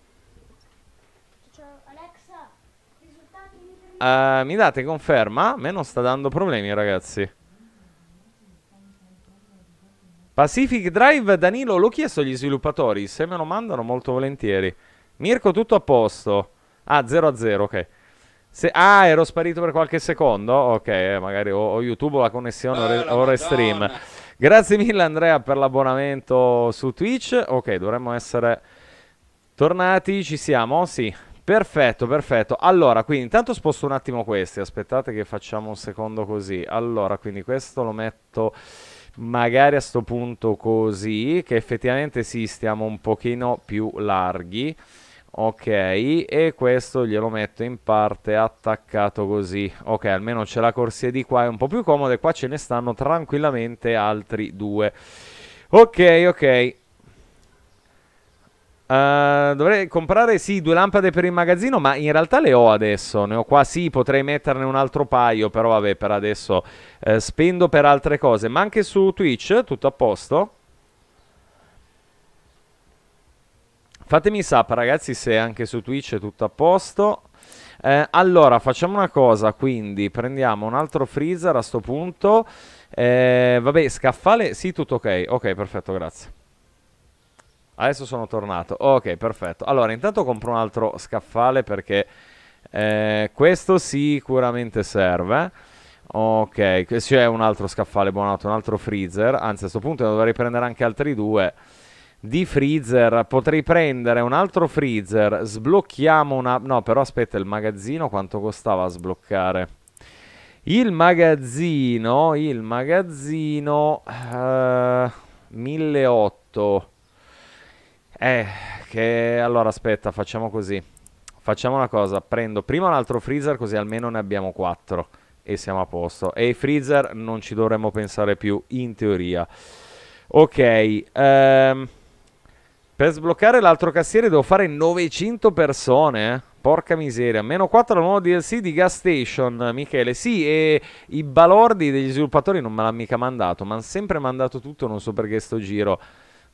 Uh, mi date conferma? A me non sta dando problemi, ragazzi. Pacific Drive, Danilo, l'ho chiesto agli sviluppatori. Se me lo mandano, molto volentieri. Mirko, tutto a posto. Ah, 0 a 0, ok. Se, ah, ero sparito per qualche secondo? Ok, eh, magari ho, ho, YouTube la connessione oh, re, o restream. Grazie mille, Andrea, per l'abbonamento su Twitch. Ok, dovremmo essere tornati. Ci siamo? Sì. Perfetto, perfetto. Allora, quindi intanto sposto un attimo questi, aspettate che facciamo un secondo così. Allora, quindi questo lo metto magari a sto punto così, che effettivamente sì, stiamo un pochino più larghi. Ok, e questo glielo metto in parte attaccato così. Ok, almeno c'è la corsia di qua, è un po' più comoda e qua ce ne stanno tranquillamente altri due. Ok, ok. Uh, dovrei comprare sì due lampade per il magazzino, ma in realtà le ho adesso. Ne ho qua sì, potrei metterne un altro paio, però vabbè, per adesso uh, spendo per altre cose. Ma anche su Twitch, tutto a posto. Fatemi sapere ragazzi se anche su Twitch è tutto a posto. Uh, allora, facciamo una cosa, quindi prendiamo un altro freezer a sto punto. vabbè, scaffale, sì, tutto ok. Ok, perfetto, grazie. Adesso sono tornato. Ok, perfetto. Allora, intanto compro un altro scaffale perché eh, questo sicuramente serve. Ok, c'è un altro scaffale buonato, un altro freezer. Anzi, a questo punto ne dovrei prendere anche altri due di freezer. Potrei prendere un altro freezer. Sblocchiamo una... No, però aspetta, il magazzino quanto costava a sbloccare? Il magazzino... Il magazzino... Eh, 1.800... Eh, che allora aspetta, facciamo così. Facciamo una cosa, prendo prima un altro freezer così almeno ne abbiamo 4 e siamo a posto. E i freezer non ci dovremmo pensare più, in teoria. Ok, ehm, per sbloccare l'altro cassiere devo fare 900 persone, eh? Porca miseria, meno 4 al nuovo DLC di Gas Station, Michele. Sì, e i balordi degli sviluppatori non me l'hanno mica mandato, ma hanno sempre mandato tutto, non so perché sto giro.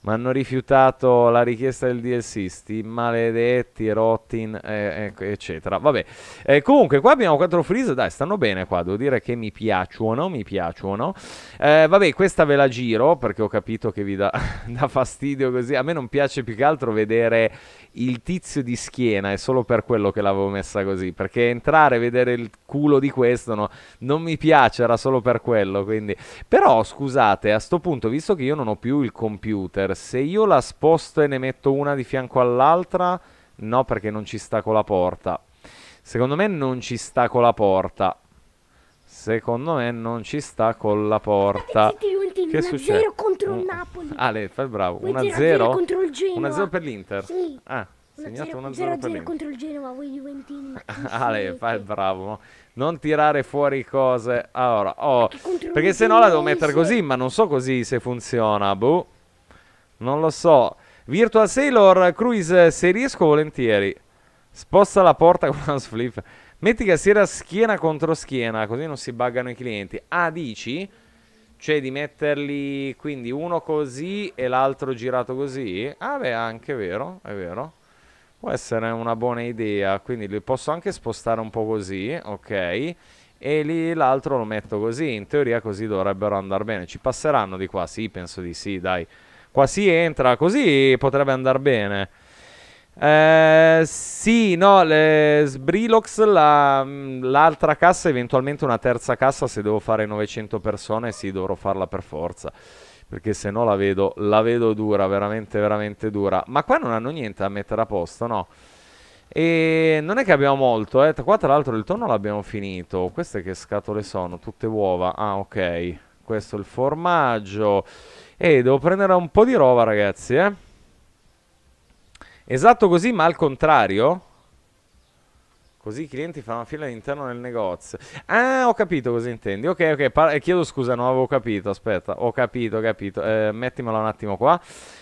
Ma hanno rifiutato la richiesta del DLC, sti maledetti, rotin, eh, ecco, eccetera. Vabbè, eh, comunque qua abbiamo quattro freeze, dai, stanno bene qua, devo dire che mi piacciono, mi piacciono. Eh, vabbè, questa ve la giro perché ho capito che vi dà, dà fastidio così. A me non piace più che altro vedere il tizio di schiena, è solo per quello che l'avevo messa così, perché entrare e vedere il culo di questo no, non mi piace, era solo per quello, quindi... Però, scusate, a sto punto, visto che io non ho più il computer, Twitter, se io la sposto e ne metto una di fianco all'altra, no perché non ci sta con la porta. Secondo me non ci sta con la porta. Secondo me non ci sta con la porta. Che succede? 0 contro il Napoli. Ah, Ale, fai bravo. 1-0 contro il Genoa. 1-0 per l'Inter. Sì. Ah, segnato 1-0 contro il Genoa, voi Juventini. Ale, fai bravo. Non tirare fuori cose. Allora, oh, perché se no la devo mettere così, ma non so così se funziona, boh. Non lo so. Virtual Sailor Cruise, eh, se riesco volentieri. Sposta la porta con una flip. Metti che sia schiena contro schiena, così non si buggano i clienti. Ah, dici? Cioè di metterli quindi uno così e l'altro girato così? Ah beh, anche vero, è vero. Può essere una buona idea, quindi li posso anche spostare un po' così, ok? E lì l'altro lo metto così, in teoria così dovrebbero andare bene. Ci passeranno di qua? Sì, penso di sì, dai qua si entra, così potrebbe andare bene. Eh, sì, no, le, Sbrilox, la, l'altra cassa, eventualmente una terza cassa, se devo fare 900 persone, sì, dovrò farla per forza. Perché se no la vedo, la vedo dura, veramente, veramente dura. Ma qua non hanno niente da mettere a posto, no? E non è che abbiamo molto, eh. Qua tra l'altro il tonno l'abbiamo finito. Queste che scatole sono? Tutte uova. Ah, ok. Questo è il formaggio. E devo prendere un po' di roba, ragazzi, eh. Esatto così, ma al contrario. Così i clienti fanno fila all'interno del negozio. Ah, ho capito cosa intendi. Ok, ok, par- eh, chiedo scusa, non avevo capito. Aspetta, ho capito, ho capito. Eh, mettimela un attimo qua.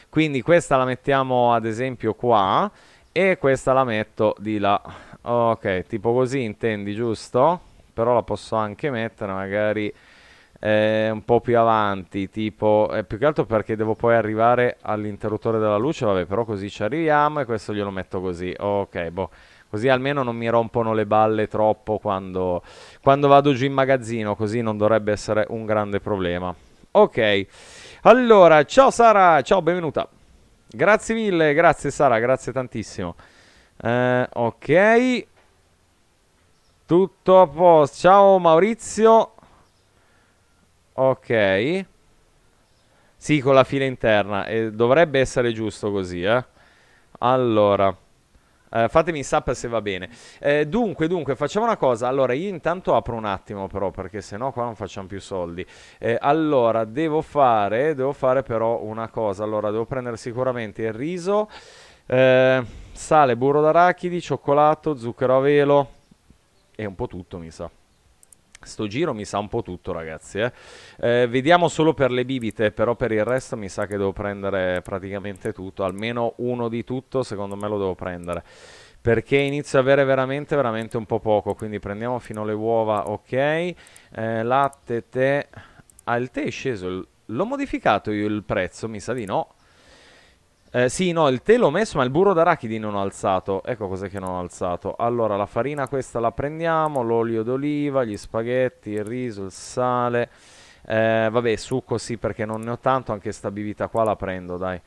Quindi questa la mettiamo ad esempio qua e questa la metto di là. Ok, tipo così intendi, giusto? Però la posso anche mettere magari eh, un po' più avanti, tipo eh, più che altro perché devo poi arrivare all'interruttore della luce, vabbè, però così ci arriviamo e questo glielo metto così. Ok, boh. Così almeno non mi rompono le balle troppo quando, quando vado giù in magazzino, così non dovrebbe essere un grande problema. Ok. Allora, ciao Sara, ciao, benvenuta. Grazie mille, grazie Sara, grazie tantissimo. Eh, ok. Tutto a posto. Ciao Maurizio. Ok. Sì, con la fila interna. E dovrebbe essere giusto così, eh. Allora. Eh, fatemi sapere se va bene. Eh, dunque, dunque, facciamo una cosa. Allora, io intanto apro un attimo, però, perché sennò qua non facciamo più soldi. Eh, allora, devo fare, devo fare però una cosa. Allora, devo prendere sicuramente il riso, eh, sale, burro d'arachidi, cioccolato, zucchero a velo e un po' tutto, mi sa. Sto giro mi sa un po' tutto ragazzi, eh? Eh, vediamo solo per le bibite, però per il resto mi sa che devo prendere praticamente tutto, almeno uno di tutto secondo me lo devo prendere, perché inizio a avere veramente veramente un po' poco, quindi prendiamo fino alle uova, ok, eh, latte, tè, ah il tè è sceso, l'ho modificato io il prezzo? Mi sa di no, eh, sì, no, il tè l'ho messo, ma il burro d'arachidi non ho alzato. Ecco cos'è che non ho alzato. Allora, la farina questa la prendiamo, l'olio d'oliva, gli spaghetti, il riso, il sale. Eh, vabbè, succo sì, perché non ne ho tanto, anche sta bibita qua la prendo, dai.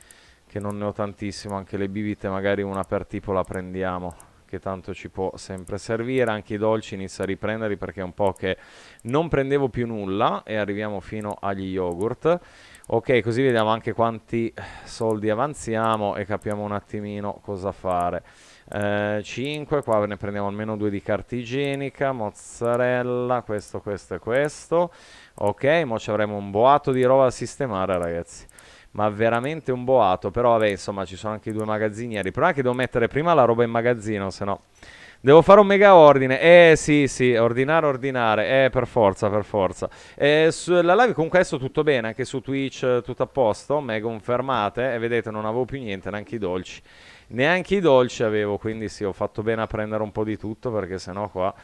Che non ne ho tantissimo, anche le bibite magari una per tipo la prendiamo. Che tanto ci può sempre servire. Anche i dolci inizio a riprenderli perché è un po' che non prendevo più nulla. E arriviamo fino agli yogurt. Ok, così vediamo anche quanti soldi avanziamo e capiamo un attimino cosa fare. Eh, 5, qua ne prendiamo almeno 2 di carta igienica, mozzarella, questo, questo e questo. Ok, ora ci avremo un boato di roba da sistemare ragazzi ma veramente un boato. Però vabbè, insomma, ci sono anche i due magazzinieri. Però anche devo mettere prima la roba in magazzino, se no Devo fare un mega ordine. Eh sì, sì, ordinare, ordinare. Eh, per forza, per forza. Eh, la live comunque adesso tutto bene, anche su Twitch eh, tutto a posto. Me confermate. E vedete, non avevo più niente, neanche i dolci. Neanche i dolci avevo, quindi sì, ho fatto bene a prendere un po' di tutto perché sennò qua...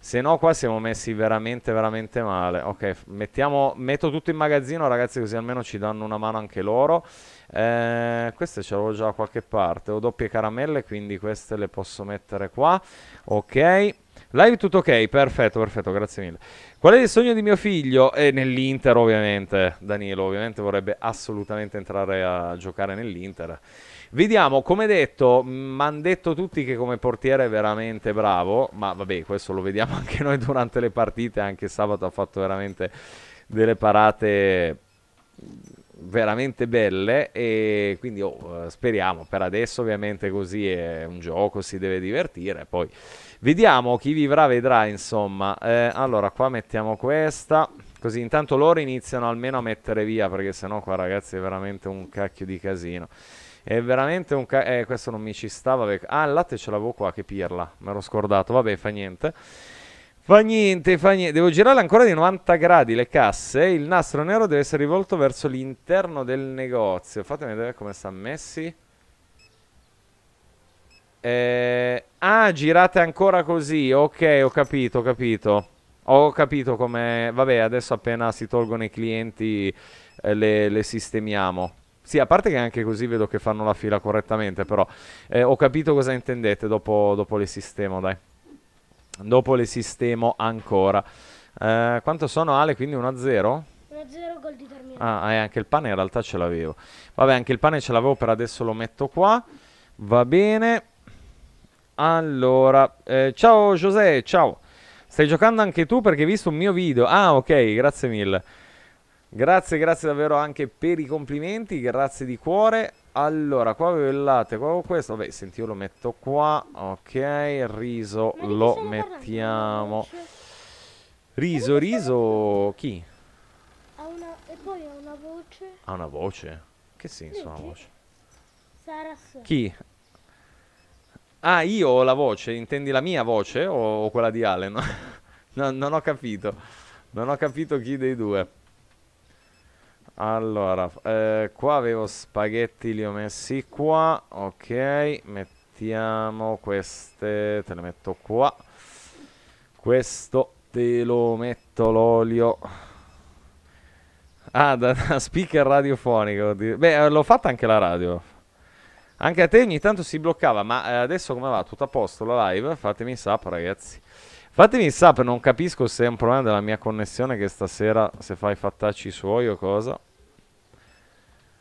Se no qua siamo messi veramente, veramente male. Ok, mettiamo, metto tutto in magazzino ragazzi così almeno ci danno una mano anche loro. Eh, queste ce l'avevo già da qualche parte. Ho doppie caramelle, quindi queste le posso mettere qua. Ok. Live tutto ok, perfetto, perfetto, grazie mille. Qual è il sogno di mio figlio? E eh, nell'Inter ovviamente, Danilo ovviamente vorrebbe assolutamente entrare a giocare nell'Inter. Vediamo, come detto, mi hanno detto tutti che come portiere è veramente bravo, ma vabbè, questo lo vediamo anche noi durante le partite, anche sabato ha fatto veramente delle parate veramente belle e quindi oh, eh, speriamo per adesso ovviamente così è un gioco si deve divertire poi vediamo chi vivrà vedrà insomma eh, allora qua mettiamo questa così intanto loro iniziano almeno a mettere via perché sennò qua ragazzi è veramente un cacchio di casino è veramente un ca- eh, questo non mi ci stava ah il latte ce l'avevo qua che pirla me l'ho scordato vabbè fa niente Fa niente, fa niente. Devo girare ancora di 90 gradi le casse. Il nastro nero deve essere rivolto verso l'interno del negozio. Fatemi vedere come sta messi. Eh... Ah, girate ancora così. Ok, ho capito, ho capito. Ho capito come... Vabbè, adesso appena si tolgono i clienti eh, le, le sistemiamo. Sì, a parte che anche così vedo che fanno la fila correttamente, però eh, ho capito cosa intendete dopo, dopo le sistemo, dai. Dopo le sistemo ancora. Eh, quanto sono Ale? Quindi 1-0? 1-0 gol di Darmian. Ah, e eh, anche il pane in realtà ce l'avevo. Vabbè, anche il pane ce l'avevo per adesso lo metto qua. Va bene. Allora, eh, ciao José, ciao. Stai giocando anche tu perché hai visto un mio video. Ah, ok, grazie mille. Grazie, grazie davvero anche per i complimenti, grazie di cuore. Allora, qua avevo il latte, qua avevo questo. Vabbè, senti, io lo metto qua. Ok, riso lo mettiamo. Cioè, riso, riso, chi? Ha una... E poi ha una voce. Ha una voce? Che senso ha una voce? Saras. Chi? Ah, io ho la voce, intendi la mia voce o quella di Allen? no, non ho capito. Non ho capito chi dei due. Allora, eh, qua avevo spaghetti, li ho messi qua. Ok, mettiamo queste, te le metto qua. Questo te lo metto l'olio. Ah, da, da speaker radiofonico. Beh, eh, l'ho fatta anche la radio. Anche a te ogni tanto si bloccava, ma eh, adesso come va? Tutto a posto la live? Fatemi sapere, ragazzi. Fatemi sapere, non capisco se è un problema della mia connessione che stasera se fai fattacci suoi o cosa.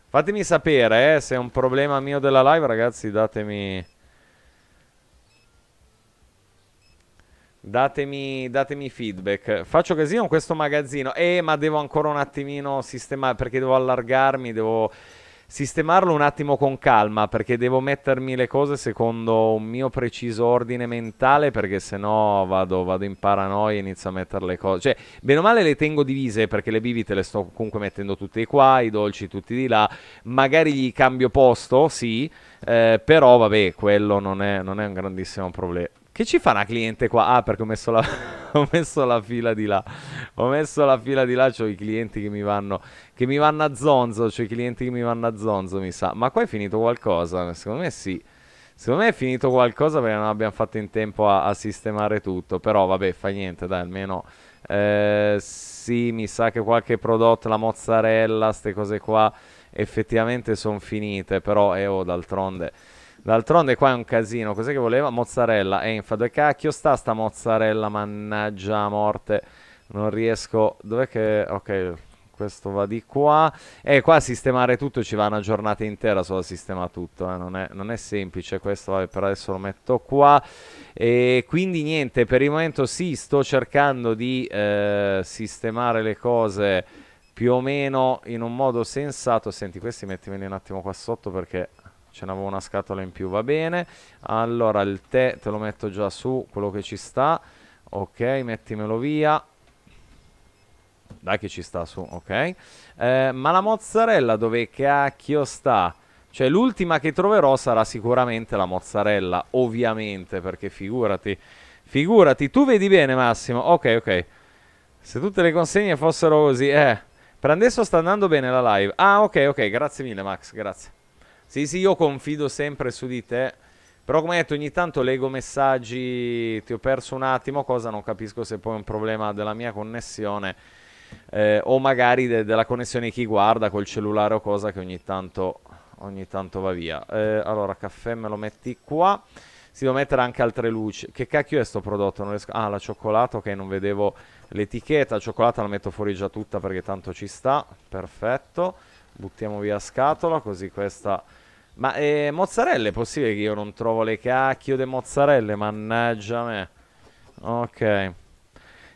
Fatemi sapere, eh, se è un problema mio della live, ragazzi, datemi... Datemi, datemi feedback. Faccio casino questo magazzino. Eh, ma devo ancora un attimino sistemare, perché devo allargarmi, devo sistemarlo un attimo con calma perché devo mettermi le cose secondo un mio preciso ordine mentale perché se no vado, vado in paranoia e inizio a mettere le cose. Cioè, bene o male le tengo divise perché le bibite le sto comunque mettendo tutte qua, i dolci tutti di là, magari gli cambio posto, sì, eh, però vabbè, quello non è, non è un grandissimo problema. Che ci fa una cliente qua? Ah, perché ho messo, la, ho messo la, fila di là. Ho messo la fila di là, ho i clienti che mi vanno. Che mi vanno a zonzo, cioè i clienti che mi vanno a zonzo, mi sa. Ma qua è finito qualcosa? Secondo me sì. Secondo me è finito qualcosa perché non abbiamo fatto in tempo a, a sistemare tutto. Però vabbè, fa niente, dai, almeno. Eh, sì, mi sa che qualche prodotto, la mozzarella, queste cose qua effettivamente sono finite. Però, eh, oh, d'altronde. D'altronde qua è un casino. Cos'è che voleva? Mozzarella. Enfa, dove cacchio sta sta mozzarella? Mannaggia morte. Non riesco... Dov'è che... Ok, questo va di qua. E qua a sistemare tutto ci va una giornata intera solo a sistemare tutto. Eh. Non, è, non, è, semplice questo, vabbè, per adesso lo metto qua. E quindi niente, per il momento sì, sto cercando di eh, sistemare le cose più o meno in un modo sensato. Senti, questi mettimeli un attimo qua sotto perché ce n'avevo una scatola in più, va bene. Allora, il tè te lo metto già su, quello che ci sta. Ok, mettimelo via. Dai che ci sta su, ok. Eh, ma la mozzarella dove cacchio sta? Cioè l'ultima che troverò sarà sicuramente la mozzarella, ovviamente, perché figurati. Figurati, tu vedi bene Massimo. Ok, ok. Se tutte le consegne fossero così, eh. Per adesso sta andando bene la live. Ah, ok, ok, grazie mille Max, grazie. Sì, sì, io confido sempre su di te. Però come detto, ogni tanto leggo messaggi, ti ho perso un attimo, cosa non capisco se poi è un problema della mia connessione eh, o magari de- della connessione di chi guarda col cellulare o cosa che ogni tanto, ogni tanto va via. Eh, allora, caffè me lo metti qua. Si devo mettere anche altre luci. Che cacchio è sto prodotto? Riesco... Ah, la cioccolata, ok, non vedevo l'etichetta. La cioccolata la metto fuori già tutta perché tanto ci sta. Perfetto. Buttiamo via scatola, così questa ma eh, mozzarelle, è possibile che io non trovo le cacchio di mozzarelle? Mannaggia me. Ok.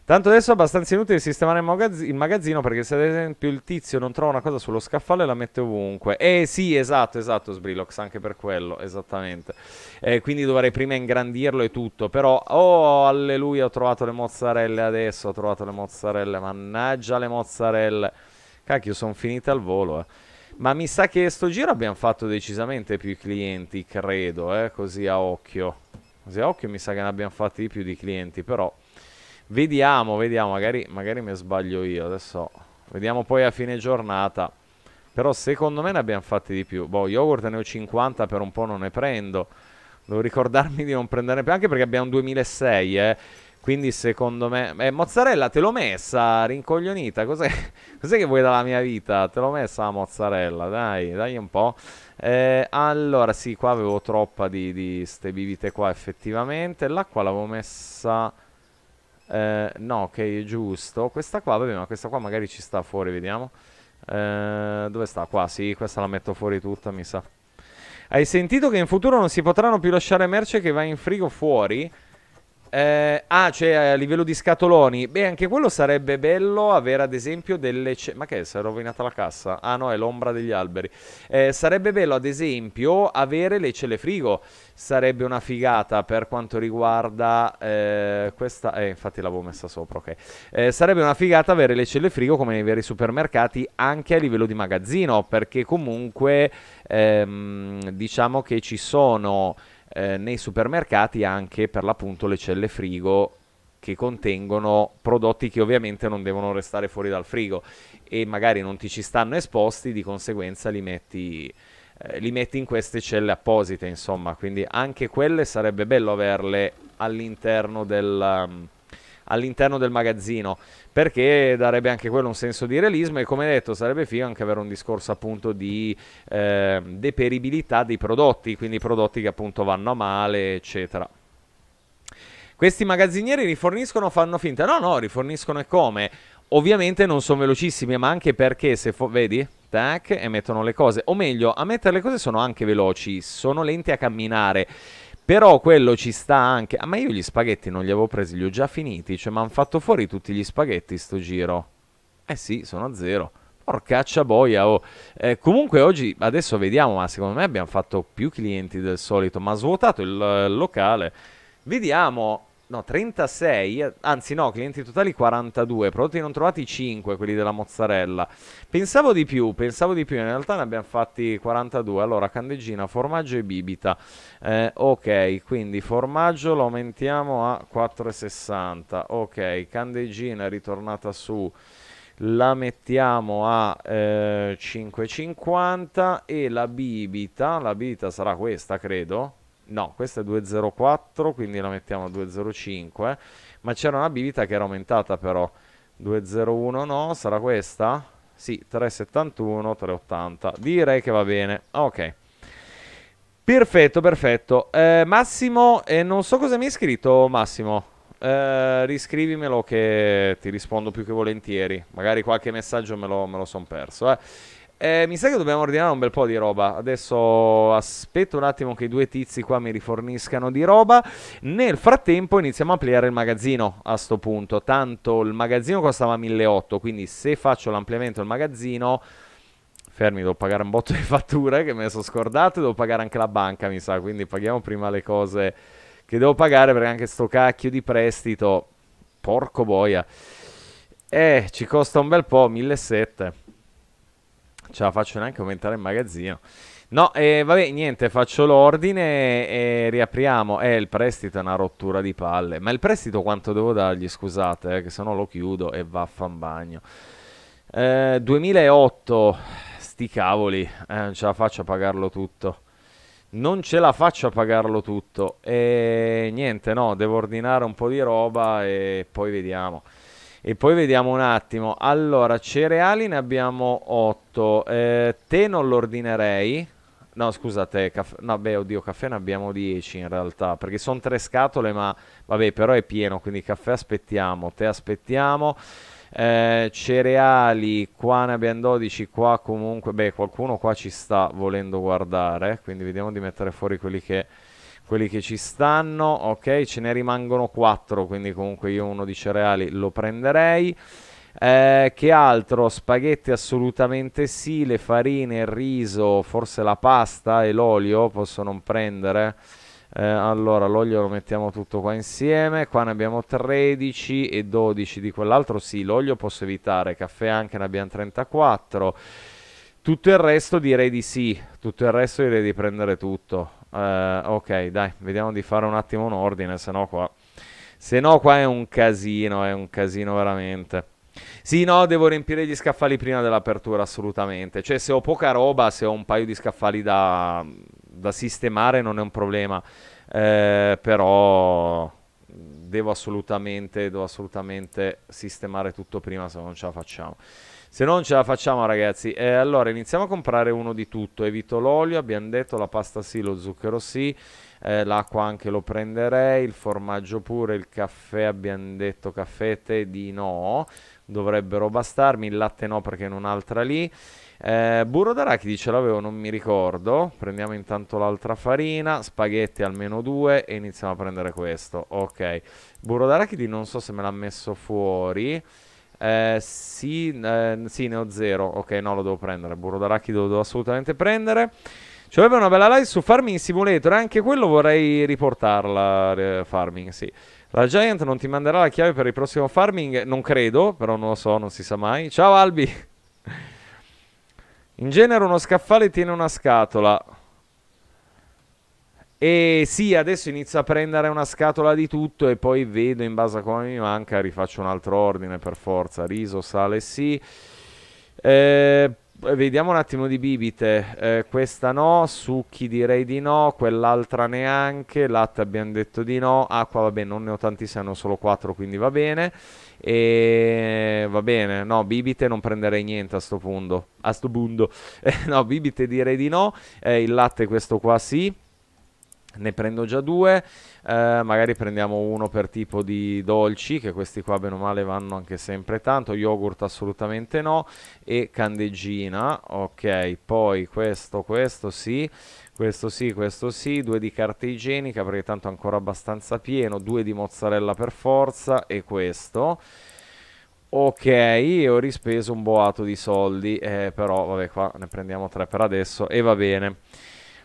Tanto adesso è abbastanza inutile sistemare il, magazzino, il magazzino perché se ad esempio il tizio non trova una cosa sullo scaffale la mette ovunque. Eh sì, esatto, esatto, Sbrilox, anche per quello, esattamente. Eh, quindi dovrei prima ingrandirlo e tutto, però... Oh, alleluia, ho trovato le mozzarelle adesso, ho trovato le mozzarelle, mannaggia le mozzarelle. Cacchio, sono finite al volo, eh. Ma mi sa che sto giro abbiamo fatto decisamente più clienti, credo, eh, così a occhio. Così a occhio mi sa che ne abbiamo fatti di più di clienti, però... Vediamo, vediamo, magari, magari mi sbaglio io, adesso... Vediamo poi a fine giornata. Però secondo me ne abbiamo fatti di più. Boh, yogurt ne ho 50, per un po' non ne prendo. Devo ricordarmi di non prenderne più, anche perché abbiamo 2006, eh. Quindi secondo me... Eh, mozzarella, te l'ho messa, rincoglionita. Cos'è, Cos'è che vuoi dalla mia vita? Te l'ho messa la mozzarella, dai, dai un po'. Eh, allora, sì, qua avevo troppa di, queste bibite qua, effettivamente. L'acqua l'avevo messa... Eh, no, ok, è giusto. Questa qua, vabbè, ma questa qua magari ci sta fuori, vediamo. Eh, dove sta? Qua, sì, questa la metto fuori tutta, mi sa. Hai sentito che in futuro non si potranno più lasciare merce che va in frigo fuori? Eh, ah, cioè a livello di scatoloni. Beh, anche quello sarebbe bello avere ad esempio delle... Ma che è? Si è rovinata la cassa? Ah no, è l'ombra degli alberi. Eh, sarebbe bello ad esempio avere le celle frigo. Sarebbe una figata per quanto riguarda eh, questa... Eh, infatti l'avevo messa sopra, ok. Eh, sarebbe una figata avere le celle frigo come nei veri supermercati anche a livello di magazzino. Perché comunque ehm, diciamo che ci sono... Eh, nei supermercati anche per l'appunto le celle frigo che contengono prodotti che ovviamente non devono restare fuori dal frigo e magari non ti ci stanno esposti, di conseguenza li metti, eh, li metti in queste celle apposite, insomma, quindi anche quelle sarebbe bello averle all'interno del... Um, all'interno del magazzino, perché darebbe anche quello un senso di realismo e come detto sarebbe figo anche avere un discorso appunto di eh, deperibilità dei prodotti, quindi prodotti che appunto vanno a male, eccetera. Questi magazzinieri riforniscono o fanno finta? No, no, riforniscono e come? Ovviamente non sono velocissimi, ma anche perché se fo- vedi? Tac, e mettono le cose. O meglio, a mettere le cose sono anche veloci, sono lenti a camminare. Però quello ci sta anche. Ah, ma io gli spaghetti non li avevo presi, li ho già finiti. Cioè, mi hanno fatto fuori tutti gli spaghetti sto giro. Eh sì, sono a zero. Porcaccia boia. Oh. Eh, comunque oggi, adesso vediamo, ma secondo me abbiamo fatto più clienti del solito. Ma ha svuotato il, il eh, locale. Vediamo. No, 36, anzi no, clienti totali 42, prodotti non trovati 5, quelli della mozzarella. Pensavo di più, pensavo di più, in realtà ne abbiamo fatti 42. Allora, candeggina, formaggio e bibita. Eh, ok, quindi formaggio lo aumentiamo a 4,60. Ok, candeggina è ritornata su la mettiamo a eh, 5,50 e la bibita, la bibita sarà questa credo, no, questa è 204, quindi la mettiamo a 205, ma c'era una bibita che era aumentata però, 201 no, sarà questa? Sì, 371, 380, direi che va bene, ok. Perfetto, perfetto. Eh, Massimo, eh, non so cosa mi hai scritto Massimo, eh, riscrivimelo che ti rispondo più che volentieri, magari qualche messaggio me lo, me lo sono perso, eh. Eh, mi sa che dobbiamo ordinare un bel po' di roba. Adesso aspetto un attimo che i due tizi qua mi riforniscano di roba. Nel frattempo iniziamo a ampliare il magazzino a sto punto. Tanto il magazzino costava 1.800, quindi se faccio l'ampliamento del magazzino... Fermi, devo pagare un botto di fatture che mi sono scordato e devo pagare anche la banca, mi sa, quindi paghiamo prima le cose che devo pagare perché anche sto cacchio di prestito, porco boia. Eh, ci costa un bel po', 1.700 ce la faccio neanche aumentare il magazzino. No, eh, vabbè, niente, faccio l'ordine e riapriamo. Eh, il prestito è una rottura di palle. Ma il prestito quanto devo dargli? Scusate, eh, che se no lo chiudo e va a fan bagno. Eh, 2008, sti cavoli, eh, non ce la faccio a pagarlo tutto. Non ce la faccio a pagarlo tutto. E niente, no, devo ordinare un po' di roba e poi vediamo. E poi vediamo un attimo. Allora, cereali ne abbiamo 8. Eh, te non l'ordinerei. No, scusate, caff- no, beh, oddio, caffè ne abbiamo 10 in realtà, perché sono tre scatole, ma vabbè, però è pieno, quindi caffè aspettiamo, te aspettiamo. Eh, cereali, qua ne abbiamo 12, qua comunque, beh, qualcuno qua ci sta volendo guardare, quindi vediamo di mettere fuori quelli che quelli che ci stanno, ok, ce ne rimangono 4, quindi comunque io uno di cereali lo prenderei. Eh, che altro? Spaghetti assolutamente sì, le farine, il riso, forse la pasta e l'olio posso non prendere. Eh, allora l'olio lo mettiamo tutto qua insieme, qua ne abbiamo 13 e 12 di quell'altro, sì l'olio posso evitare, caffè anche ne abbiamo 34. Tutto il resto direi di sì, tutto il resto direi di prendere tutto. Uh, ok, dai, vediamo di fare un attimo un ordine, se no qua... Se no qua è un casino, è un casino veramente. Sì, no, devo riempire gli scaffali prima dell'apertura, assolutamente. Cioè, se ho poca roba, se ho un paio di scaffali da, da sistemare, non è un problema. Eh, però devo assolutamente, devo assolutamente sistemare tutto prima, se non ce la facciamo. Se non ce la facciamo ragazzi, eh, allora iniziamo a comprare uno di tutto, evito l'olio, abbiamo detto la pasta sì, lo zucchero sì, eh, l'acqua anche lo prenderei, il formaggio pure, il caffè abbiamo detto caffè te di no, dovrebbero bastarmi, il latte no perché in altra lì. Eh, burro d'arachidi ce l'avevo, non mi ricordo. Prendiamo intanto l'altra farina, spaghetti almeno due e iniziamo a prendere questo. Ok, burro d'arachidi non so se me l'ha messo fuori. Eh, sì, eh, sì, ne ho zero. Ok, no, lo devo prendere. Burro d'arachido lo devo assolutamente prendere. Ci aveva una bella live su Farming Simulator. Anche quello vorrei riportarla. Eh, farming, sì. La Giant non ti manderà la chiave per il prossimo farming? Non credo, però non lo so, non si sa mai. Ciao Albi! In genere uno scaffale tiene una scatola. E sì, adesso inizio a prendere una scatola di tutto e poi vedo in base a come mi manca, rifaccio un altro ordine per forza. Riso, sale, sì. Eh, eh vediamo un attimo di bibite. Eh, questa no, succhi direi di no, quell'altra neanche, latte abbiamo detto di no, acqua vabbè non ne ho tantissime, ne ho solo 4 quindi va bene. E va bene, no, bibite non prenderei niente a sto punto. A sto punto. Eh, no, bibite direi di no, eh, il latte questo qua sì ne prendo già due, eh, magari prendiamo uno per tipo di dolci, che questi qua bene o male vanno anche sempre tanto, yogurt assolutamente no, e candeggina, ok, poi questo, questo sì, questo sì, questo sì, due di carta igienica perché tanto è ancora abbastanza pieno, due di mozzarella per forza e questo. Ok, e ho rispeso un boato di soldi, eh, però vabbè qua ne prendiamo tre per adesso e va bene.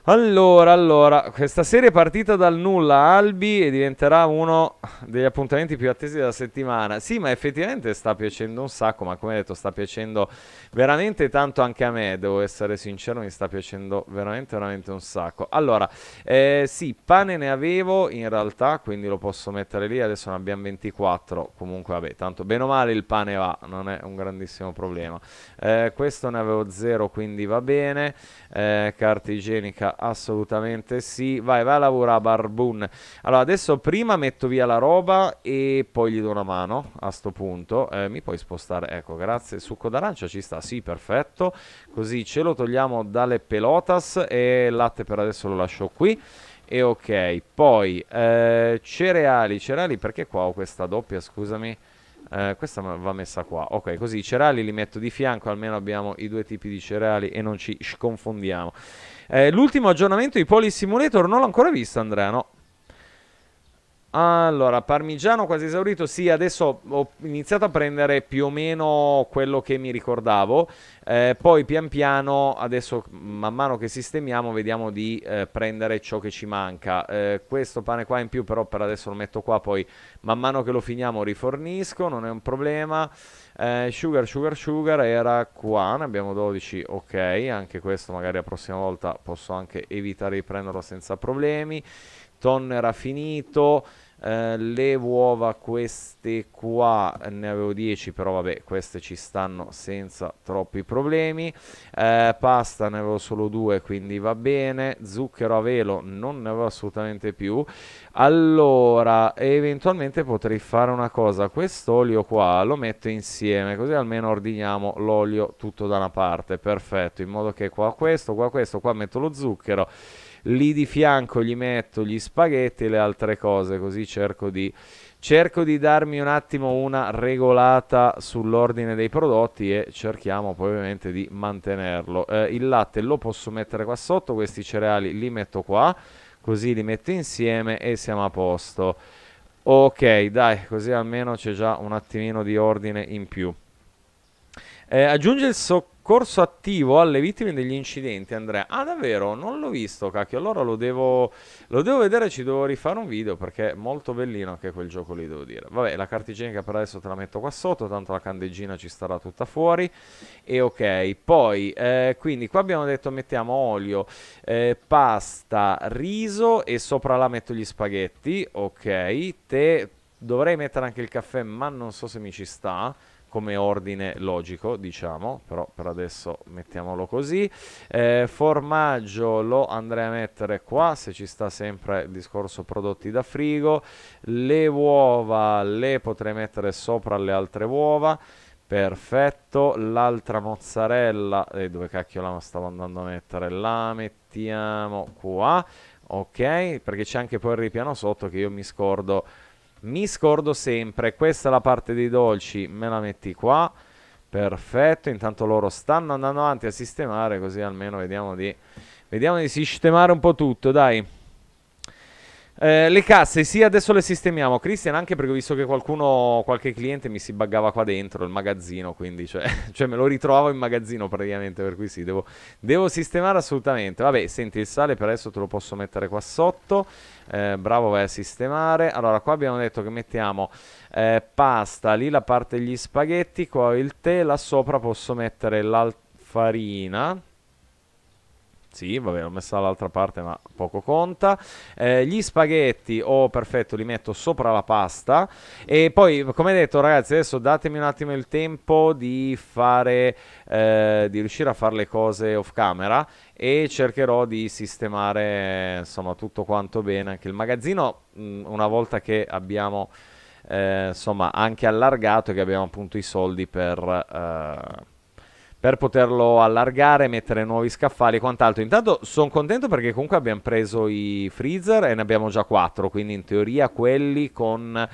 Allora, allora, questa serie è partita dal nulla Albi e diventerà uno degli appuntamenti più attesi della settimana. Sì, ma effettivamente sta piacendo un sacco, ma come detto sta piacendo veramente tanto anche a me, devo essere sincero, mi sta piacendo veramente, veramente un sacco. Allora, eh, sì, pane ne avevo in realtà, quindi lo posso mettere lì, adesso ne abbiamo 24, comunque vabbè, tanto bene o male il pane va, non è un grandissimo problema. Eh, questo ne avevo 0, quindi va bene, eh, carta igienica assolutamente sì. Vai, vai a lavorare, Barbun. Allora, adesso prima metto via la roba e poi gli do una mano a sto punto. Eh, mi puoi spostare? Ecco, grazie. Succo d'arancia ci sta, sì, perfetto. Così ce lo togliamo dalle pelotas e il latte per adesso lo lascio qui. E ok, poi eh, cereali, cereali perché qua ho questa doppia, scusami. Eh, questa va messa qua. Ok, così i cereali li metto di fianco, almeno abbiamo i due tipi di cereali e non ci sconfondiamo. Eh, l'ultimo aggiornamento di Poli Simulator non l'ho ancora visto, Andrea, no? Allora, parmigiano quasi esaurito. Sì, adesso ho iniziato a prendere più o meno quello che mi ricordavo. Eh, poi pian piano, adesso man mano che sistemiamo, vediamo di eh, prendere ciò che ci manca. Eh, questo pane qua in più, però per adesso lo metto qua. Poi man mano che lo finiamo rifornisco, non è un problema. Eh, sugar, sugar, sugar era qua. Ne abbiamo 12, ok. Anche questo magari la prossima volta posso anche evitare di prenderlo senza problemi. Tonno era finito. Eh, le uova queste qua ne avevo 10 però vabbè queste ci stanno senza troppi problemi uh, pasta ne avevo solo 2 quindi va bene zucchero a velo non ne avevo assolutamente più allora eventualmente potrei fare una cosa questo olio qua lo metto insieme così almeno ordiniamo l'olio tutto da una parte perfetto in modo che qua questo qua questo qua metto lo zucchero lì di fianco gli metto gli spaghetti e le altre cose, così cerco di, cerco di darmi un attimo una regolata sull'ordine dei prodotti e cerchiamo poi ovviamente di mantenerlo. Eh, il latte lo posso mettere qua sotto, questi cereali li metto qua, così li metto insieme e siamo a posto. Ok, dai, così almeno c'è già un attimino di ordine in più. Eh, aggiunge il, soccorso. Corso attivo alle vittime degli incidenti, Andrea. Ah, davvero? Non l'ho visto, cacchio. Allora lo devo, lo devo vedere, ci devo rifare un video perché è molto bellino anche quel gioco lì, devo dire. Vabbè, la cartigenica per adesso te la metto qua sotto, tanto la candeggina ci starà tutta fuori. E ok, poi, eh, quindi qua abbiamo detto mettiamo olio, eh, pasta, riso e sopra là metto gli spaghetti. Ok, te Dovrei mettere anche il caffè, ma non so se mi ci sta come ordine logico, diciamo, però per adesso mettiamolo così. Eh, formaggio lo andrei a mettere qua, se ci sta sempre il discorso prodotti da frigo. Le uova le potrei mettere sopra le altre uova. Perfetto, l'altra mozzarella, eh, dove cacchio la stavo andando a mettere? La mettiamo qua, ok, perché c'è anche poi il ripiano sotto che io mi scordo mi scordo sempre, questa è la parte dei dolci, me la metti qua, perfetto, intanto loro stanno andando avanti a sistemare, così almeno vediamo di, vediamo di sistemare un po' tutto, dai. Eh, le casse, sì, adesso le sistemiamo. Cristian, anche perché ho visto che qualcuno, qualche cliente mi si buggava qua dentro il magazzino, quindi cioè, cioè me lo ritrovavo in magazzino praticamente, per cui sì, devo, devo, sistemare assolutamente. Vabbè, senti, il sale per adesso te lo posso mettere qua sotto. Eh, bravo, vai a sistemare. Allora, qua abbiamo detto che mettiamo eh, pasta, lì la parte degli spaghetti, qua il tè, là sopra posso mettere la farina. Sì, vabbè, l'ho messa dall'altra parte, ma poco conta. Eh, gli spaghetti, oh perfetto, li metto sopra la pasta. E poi, come detto, ragazzi, adesso datemi un attimo il tempo di fare, eh, di riuscire a fare le cose off camera e cercherò di sistemare, insomma, tutto quanto bene. Anche il magazzino, mh, mm, una volta che abbiamo, eh, insomma, anche allargato e che abbiamo appunto i soldi per eh, per poterlo allargare, mettere nuovi scaffali e quant'altro. Intanto sono contento perché comunque abbiamo preso i freezer e ne abbiamo già quattro, quindi in teoria quelli con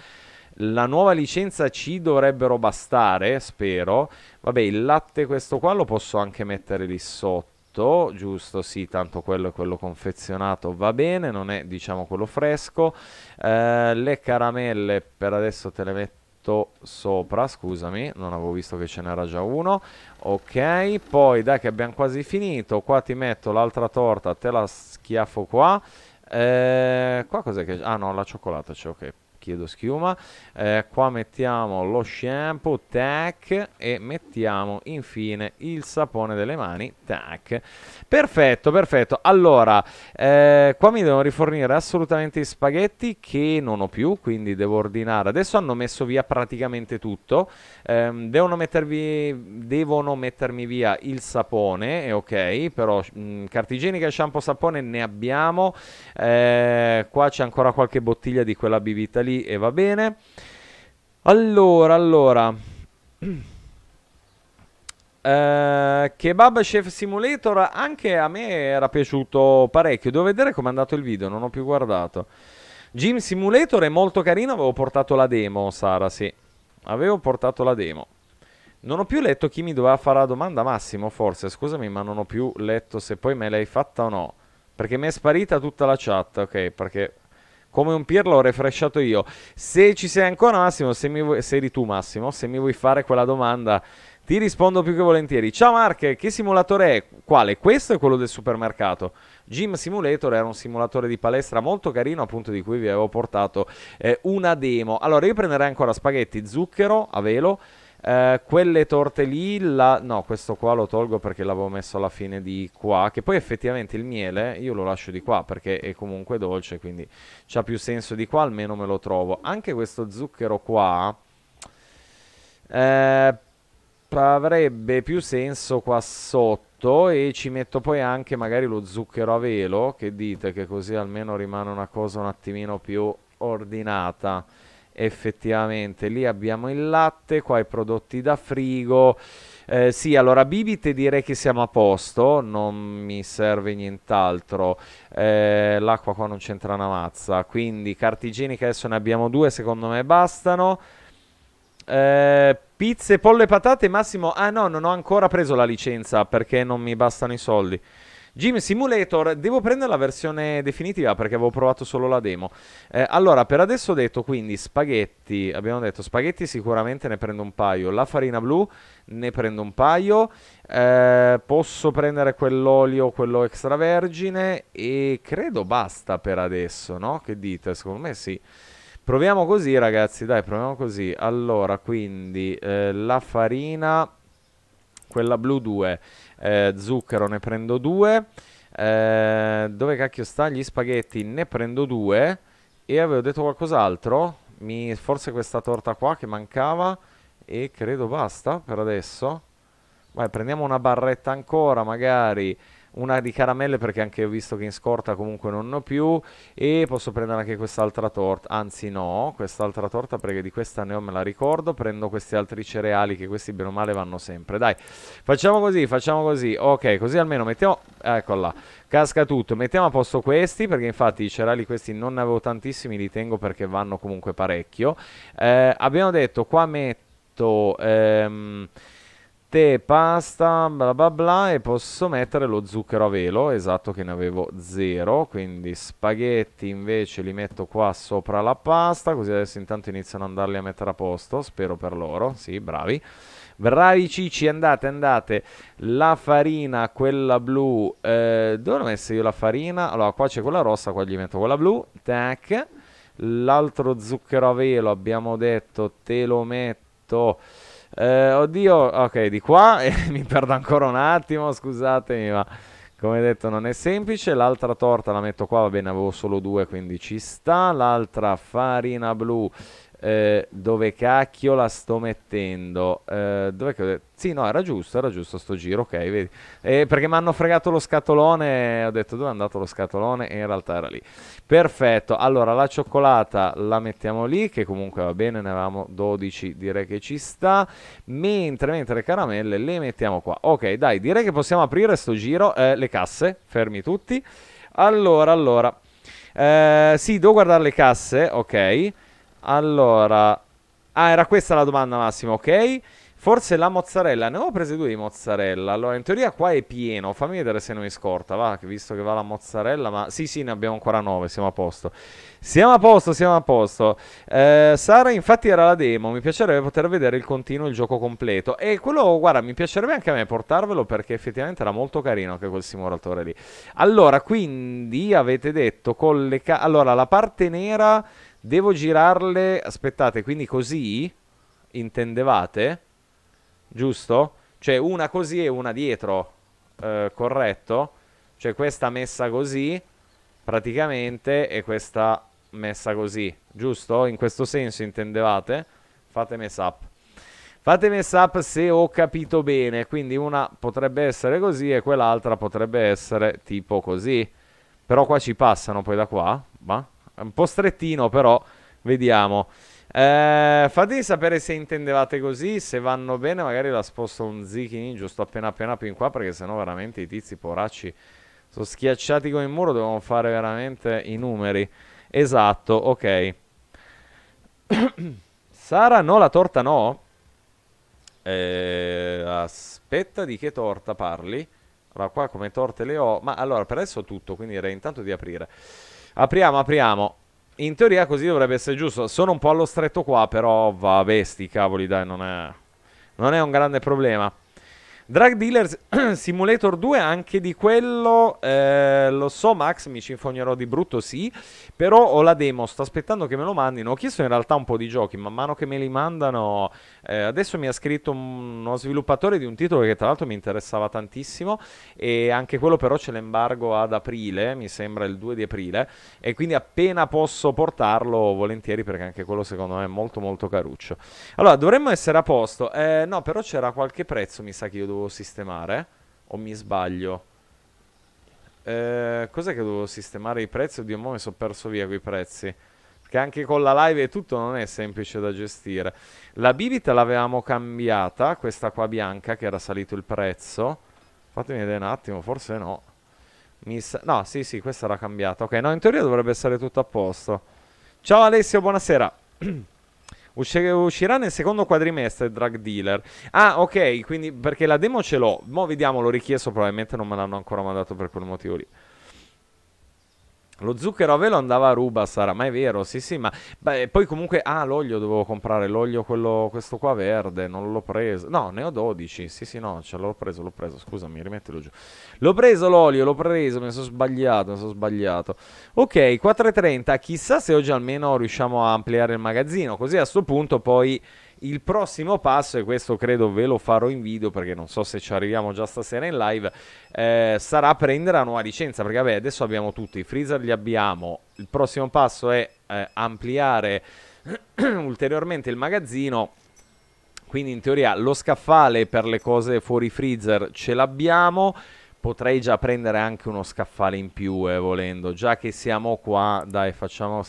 la nuova licenza ci dovrebbero bastare, spero. Vabbè, il latte questo qua lo posso anche mettere lì sotto, giusto? Sì, tanto quello è quello confezionato, va bene, non è diciamo quello fresco. Eh, le caramelle per adesso te le metto sotto sopra, scusami, non avevo visto che ce n'era già uno. Ok, poi dai che abbiamo quasi finito, qua ti metto l'altra torta, te la schiaffo qua. Eh, qua cos'è che... Ah no, la cioccolata c'è, ok, chiedo schiuma eh, qua mettiamo lo shampoo tac e mettiamo infine il sapone delle mani tac perfetto perfetto allora eh, qua mi devono rifornire assolutamente i spaghetti che non ho più quindi devo ordinare adesso hanno messo via praticamente tutto eh, devono mettervi devono mettermi via il sapone è eh, ok però mh, mm, carta shampoo sapone ne abbiamo eh, qua c'è ancora qualche bottiglia di quella bibita lì lì e va bene. Allora, allora... Uh, Kebab Chef Simulator anche a me era piaciuto parecchio. Devo vedere com'è andato il video, non ho più guardato. Gym Simulator è molto carino, avevo portato la demo, Sara, sì. Avevo portato la demo. Non ho più letto chi mi doveva fare la domanda, Massimo, forse, scusami, ma non ho più letto se poi me l'hai fatta o no. Perché mi è sparita tutta la chat, ok, perché come un Pirlo ho refresciato io. Se ci sei ancora Massimo, se mi vuoi, sei tu Massimo, se mi vuoi fare quella domanda ti rispondo più che volentieri. Ciao Mark, che simulatore è? Quale? Questo è quello del supermercato. Gym Simulator era un simulatore di palestra molto carino, appunto di cui vi avevo portato eh, una demo. Allora io prenderei ancora spaghetti, zucchero a velo eh, quelle torte lì, la... no, questo qua lo tolgo perché l'avevo messo alla fine di qua, che poi effettivamente il miele io lo lascio di qua perché è comunque dolce, quindi c'ha più senso di qua, almeno me lo trovo. Anche questo zucchero qua eh, avrebbe più senso qua sotto e ci metto poi anche magari lo zucchero a velo, che dite che così almeno rimane una cosa un attimino più ordinata effettivamente lì abbiamo il latte qua i prodotti da frigo eh, sì allora bibite direi che siamo a posto non mi serve nient'altro eh, l'acqua qua non c'entra una mazza quindi carta igienica adesso ne abbiamo due secondo me bastano eh, pizze pollo e patate massimo ah no non ho ancora preso la licenza perché non mi bastano i soldi Gym Simulator, devo prendere la versione definitiva perché avevo provato solo la demo. Eh, allora, per adesso ho detto quindi spaghetti, abbiamo detto spaghetti sicuramente ne prendo un paio, la farina blu ne prendo un paio, eh, posso prendere quell'olio, quello extravergine e credo basta per adesso, no? Che dite? Secondo me sì. Proviamo così ragazzi, dai, proviamo così. Allora, quindi eh, la farina, quella blu 2 eh, zucchero ne prendo due. Eh, dove cacchio sta? Gli spaghetti ne prendo due. E avevo detto qualcos'altro? Mi, forse questa torta qua che mancava. E credo basta per adesso. Vai, prendiamo una barretta ancora magari una di caramelle perché anche ho visto che in scorta comunque non ho più e posso prendere anche quest'altra torta, anzi no, quest'altra torta perché di questa ne ho me la ricordo, prendo questi altri cereali che questi bene o male vanno sempre, dai, facciamo così, facciamo così, ok, così almeno mettiamo, eccola, casca tutto, mettiamo a posto questi perché infatti i cereali questi non ne avevo tantissimi, li tengo perché vanno comunque parecchio, eh, abbiamo detto qua metto... Ehm, tè, pasta, bla bla bla e posso mettere lo zucchero a velo, esatto che ne avevo zero, quindi spaghetti invece li metto qua sopra la pasta, così adesso intanto iniziano ad andarli a mettere a posto, spero per loro, sì, bravi. Bravi cici, andate, andate. La farina, quella blu, eh, dove ho messo io la farina? Allora, qua c'è quella rossa, qua gli metto quella blu, tac. L'altro zucchero a velo, abbiamo detto, te lo metto eh, oddio, ok, di qua eh, mi perdo ancora un attimo, scusatemi, ma come detto non è semplice. L'altra torta la metto qua, va bene, avevo solo due, quindi ci sta. L'altra farina blu eh, dove cacchio la sto mettendo? Eh, dove che... Sì, no, era giusto, era giusto sto giro, ok, vedi. Eh, perché mi hanno fregato lo scatolone, ho detto dove è andato lo scatolone e in realtà era lì. Perfetto, allora la cioccolata la mettiamo lì, che comunque va bene, ne avevamo 12, direi che ci sta. Mentre, mentre le caramelle le mettiamo qua. Ok, dai, direi che possiamo aprire sto giro, eh, le casse, fermi tutti. Allora, allora... Eh, sì, devo guardare le casse, ok. Allora, ah, era questa la domanda, Massimo, ok? Forse la mozzarella, ne ho prese due di mozzarella. Allora, in teoria qua è pieno. Fammi vedere se non mi scorta, va, visto che va la mozzarella, ma sì, sì, ne abbiamo ancora 9, siamo a posto. Siamo a posto, siamo a posto. Eh, Sara, infatti, era la demo. Mi piacerebbe poter vedere il continuo, il gioco completo. E quello, guarda, mi piacerebbe anche a me portarvelo perché effettivamente era molto carino anche quel simulatore lì. Allora, quindi avete detto con le ca- Allora, la parte nera Devo girarle, aspettate, quindi così intendevate? Giusto? Cioè una così e una dietro, eh, corretto? Cioè questa messa così, praticamente, e questa messa così, giusto? In questo senso intendevate? Fate mess up. Fate mess up se ho capito bene, quindi una potrebbe essere così e quell'altra potrebbe essere tipo così. Però qua ci passano poi da qua, ma un po' strettino, però vediamo. Eh, fatemi sapere se intendevate così. Se vanno bene, magari la sposto un Zikini giusto appena appena più in qua. Perché sennò veramente i tizi poracci sono schiacciati come il muro. Devono fare veramente i numeri. Esatto, ok. Sara, no, la torta no. Eh, aspetta, di che torta parli? Ora, qua come torte le ho. Ma allora, per adesso tutto. Quindi era intanto di aprire. Apriamo, apriamo. In teoria così dovrebbe essere giusto. Sono un po' allo stretto qua, però vabbè, sti cavoli, dai, non è... Non è un grande problema. Drug Dealers Simulator 2, anche di quello eh, lo so Max, mi ci infognerò di brutto, sì, però ho la demo, sto aspettando che me lo mandino, ho chiesto in realtà un po' di giochi, man mano che me li mandano, eh, adesso mi ha scritto uno sviluppatore di un titolo che tra l'altro mi interessava tantissimo e anche quello però c'è l'embargo ad aprile, mi sembra il 2 di aprile, e quindi appena posso portarlo volentieri perché anche quello secondo me è molto molto caruccio. Allora, dovremmo essere a posto, eh, no però c'era qualche prezzo, mi sa che io devo dovevo sistemare? O mi sbaglio? Eh, cos'è che dovevo sistemare i prezzi? Oddio, mo mi sono perso via quei prezzi. che anche con la live e tutto non è semplice da gestire. La bibita l'avevamo cambiata, questa qua bianca, che era salito il prezzo. Fatemi vedere un attimo, forse no. No, sì, sì, questa era cambiata. Ok, no, in teoria dovrebbe essere tutto a posto. Ciao Alessio, buonasera. uscirà nel secondo quadrimestre Drug Dealer. Ah, ok, quindi perché la demo ce l'ho. Mo vediamo, l'ho richiesto, probabilmente non me l'hanno ancora mandato per quel motivo lì. Lo zucchero a velo andava a ruba, Sara, ma è vero, sì sì, ma beh, poi comunque, ah l'olio dovevo comprare, l'olio quello, questo qua verde, non l'ho preso, no ne ho 12, sì sì no, ce l'ho preso, l'ho preso, scusami, rimettilo giù. L'ho preso l'olio, l'ho preso, mi sono sbagliato, mi sono sbagliato. Ok, 4.30, chissà se oggi almeno riusciamo a ampliare il magazzino, così a sto punto poi il prossimo passo, e questo credo ve lo farò in video perché non so se ci arriviamo già stasera in live, eh, sarà prendere la nuova licenza perché vabbè adesso abbiamo tutti, i freezer li abbiamo, il prossimo passo è eh, ampliare ulteriormente il magazzino. Quindi in teoria lo scaffale per le cose fuori freezer ce l'abbiamo potrei già prendere anche uno scaffale in più eh, volendo già che siamo qua dai facciamo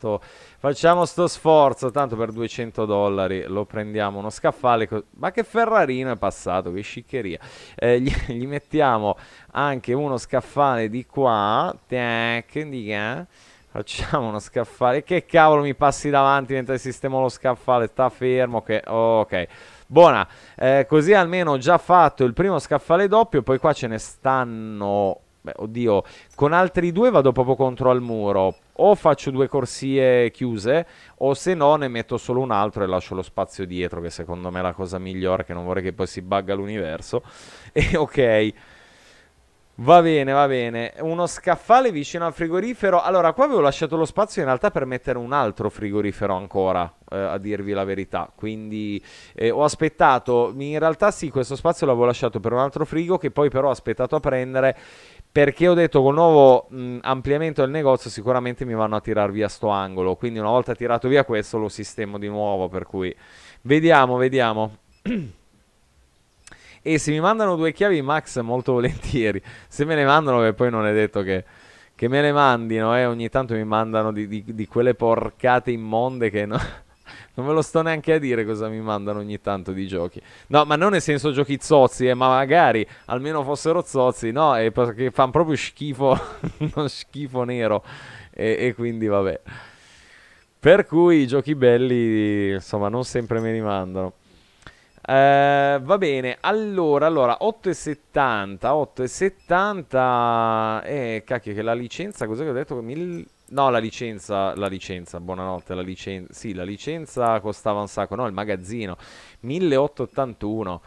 sto, facciamo sto sforzo, tanto per 200 dollari lo prendiamo uno scaffale, ma che Ferrarino è passato, che sciccheria, eh, gli, gli, mettiamo anche uno scaffale di qua, tac, di qua, eh. Facciamo uno scaffale. Che cavolo mi passi davanti mentre sistemo lo scaffale? Sta fermo che... Oh, ok. Buona. Eh, così almeno ho già fatto il primo scaffale doppio. Poi qua ce ne stanno... Beh, oddio. Con altri due vado proprio contro al muro o faccio due corsie chiuse o se no ne metto solo un altro e lascio lo spazio dietro che secondo me è la cosa migliore che non vorrei che poi si bugga l'universo e ok Va bene, va bene. Uno scaffale vicino al frigorifero. Allora, qua avevo lasciato lo spazio in realtà per mettere un altro frigorifero ancora, eh, a dirvi la verità. Quindi eh, ho aspettato, in realtà sì, questo spazio l'avevo lasciato per un altro frigo che poi però ho aspettato a prendere perché ho detto col nuovo mh, ampliamento del negozio sicuramente mi vanno a tirar via sto angolo, quindi una volta tirato via questo lo sistemo di nuovo, per cui vediamo, vediamo. e se mi mandano due chiavi Max molto volentieri, se me ne mandano che poi non è detto che, che me le mandino, eh, ogni tanto mi mandano di, di, di quelle porcate immonde che... No non ve lo sto neanche a dire cosa mi mandano ogni tanto di giochi. No, ma non nel senso giochi zozzi, eh, ma magari almeno fossero zozzi, no, è perché fanno proprio schifo, uno schifo nero. E, e quindi vabbè. Per cui i giochi belli, insomma, non sempre me li mandano. Uh, va bene, allora, allora 8,70, 8,70, eh, cacchio che la licenza, cos'è che ho detto? 1000... No, la licenza, la licenza, buonanotte, la licenza, sì, la licenza costava un sacco, no, il magazzino, 1881.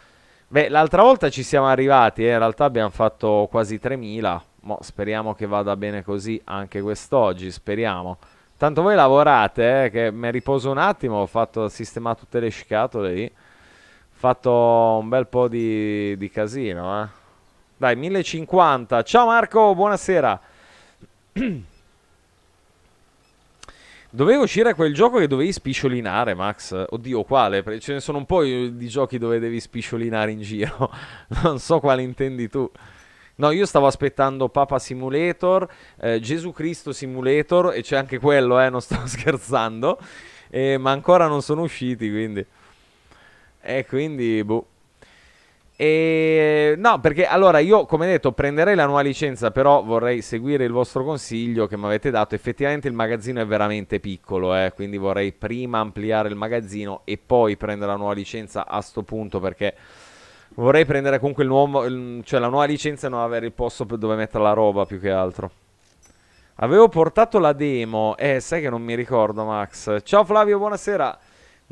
Beh, l'altra volta ci siamo arrivati, eh, in realtà abbiamo fatto quasi 3000, Mo, speriamo che vada bene così anche quest'oggi, speriamo. Tanto voi lavorate, eh, che mi riposo un attimo, ho fatto, sistemato tutte le scatole lì, ho fatto un bel po' di, di casino, eh. Dai, 1050, ciao Marco, buonasera. Doveva uscire quel gioco che dovevi spisciolinare, Max. Oddio, quale? Ce ne sono un po' di giochi dove devi spisciolinare in giro. non so quale intendi tu. No, io stavo aspettando Papa Simulator, eh, Gesù Cristo Simulator e c'è anche quello, eh, non sto scherzando. Eh, ma ancora non sono usciti, quindi... E eh, quindi, boh. E no, perché allora io, come detto, prenderei la nuova licenza, però vorrei seguire il vostro consiglio che mi avete dato. Effettivamente il magazzino è veramente piccolo, eh, quindi vorrei prima ampliare il magazzino e poi prendere la nuova licenza a sto punto perché vorrei prendere comunque il nuovo, cioè la nuova licenza e non avere il posto dove mettere la roba più che altro. Avevo portato la demo, eh, sai che non mi ricordo, Max. Ciao Flavio, buonasera